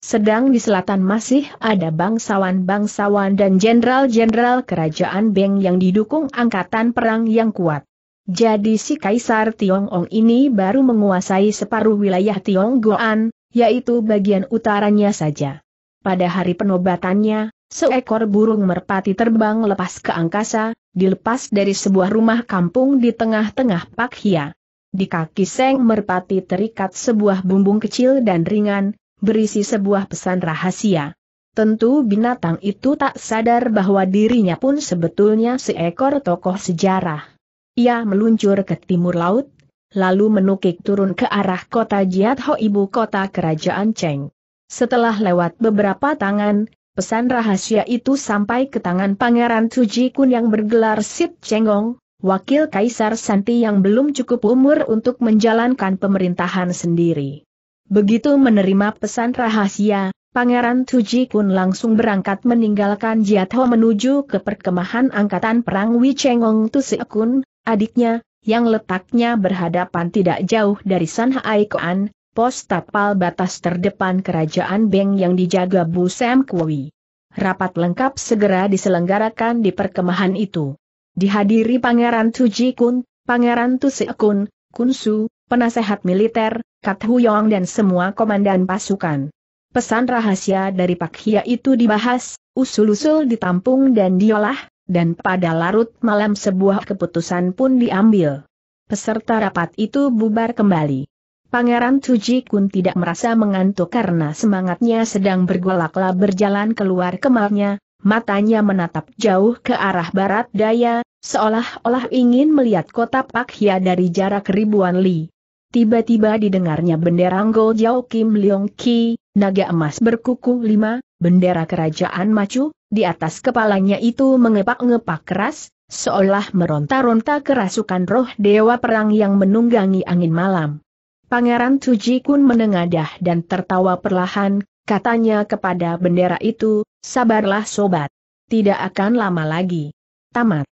Sedang di selatan masih ada bangsawan-bangsawan dan jenderal-jenderal kerajaan Beng yang didukung angkatan perang yang kuat. Jadi si Kaisar Tiongong ini baru menguasai separuh wilayah Tionggoan, yaitu bagian utaranya saja. Pada hari penobatannya, seekor burung merpati terbang lepas ke angkasa, dilepas dari sebuah rumah kampung di tengah-tengah Pakhia. Di kaki seng merpati terikat sebuah bumbung kecil dan ringan, berisi sebuah pesan rahasia. Tentu binatang itu tak sadar bahwa dirinya pun sebetulnya seekor tokoh sejarah. Ia meluncur ke timur laut, lalu menukik turun ke arah kota Jiatho ibu kota kerajaan Cheng. Setelah lewat beberapa tangan, pesan rahasia itu sampai ke tangan Pangeran Suji Kun yang bergelar Sit Chengong, wakil Kaisar Santi yang belum cukup umur untuk menjalankan pemerintahan sendiri. Begitu menerima pesan rahasia, Pangeran Tuji Kun langsung berangkat meninggalkan Jiatho menuju ke perkemahan angkatan perang Wei Chengong Kun, adiknya, yang letaknya berhadapan tidak jauh dari Sanhai Koan, pos tapal batas terdepan kerajaan Beng yang dijaga Bu Sam Kui. Rapat lengkap segera diselenggarakan di perkemahan itu. Dihadiri Pangeran Tuji Kun, Pangeran Tuse Kun, Kunsu, penasehat militer, Kat Huyong dan semua komandan pasukan. Pesan rahasia dari Pak Hia itu dibahas, usul-usul ditampung dan diolah, dan pada larut malam sebuah keputusan pun diambil. Peserta rapat itu bubar kembali. Pangeran Suji Kun tidak merasa mengantuk karena semangatnya sedang bergolaklah berjalan keluar kemarnya, matanya menatap jauh ke arah barat daya, seolah-olah ingin melihat kota Pakhya dari jarak ribuan li. Tiba-tiba didengarnya bendera Anggol Jauh Kim Leong Ki, naga emas berkuku lima, bendera kerajaan Macu, di atas kepalanya itu mengepak-ngepak keras, seolah meronta-ronta kerasukan roh dewa perang yang menunggangi angin malam. Pangeran Tuji Kun menengadah dan tertawa perlahan, katanya kepada bendera itu, sabarlah sobat. Tidak akan lama lagi. Tamat.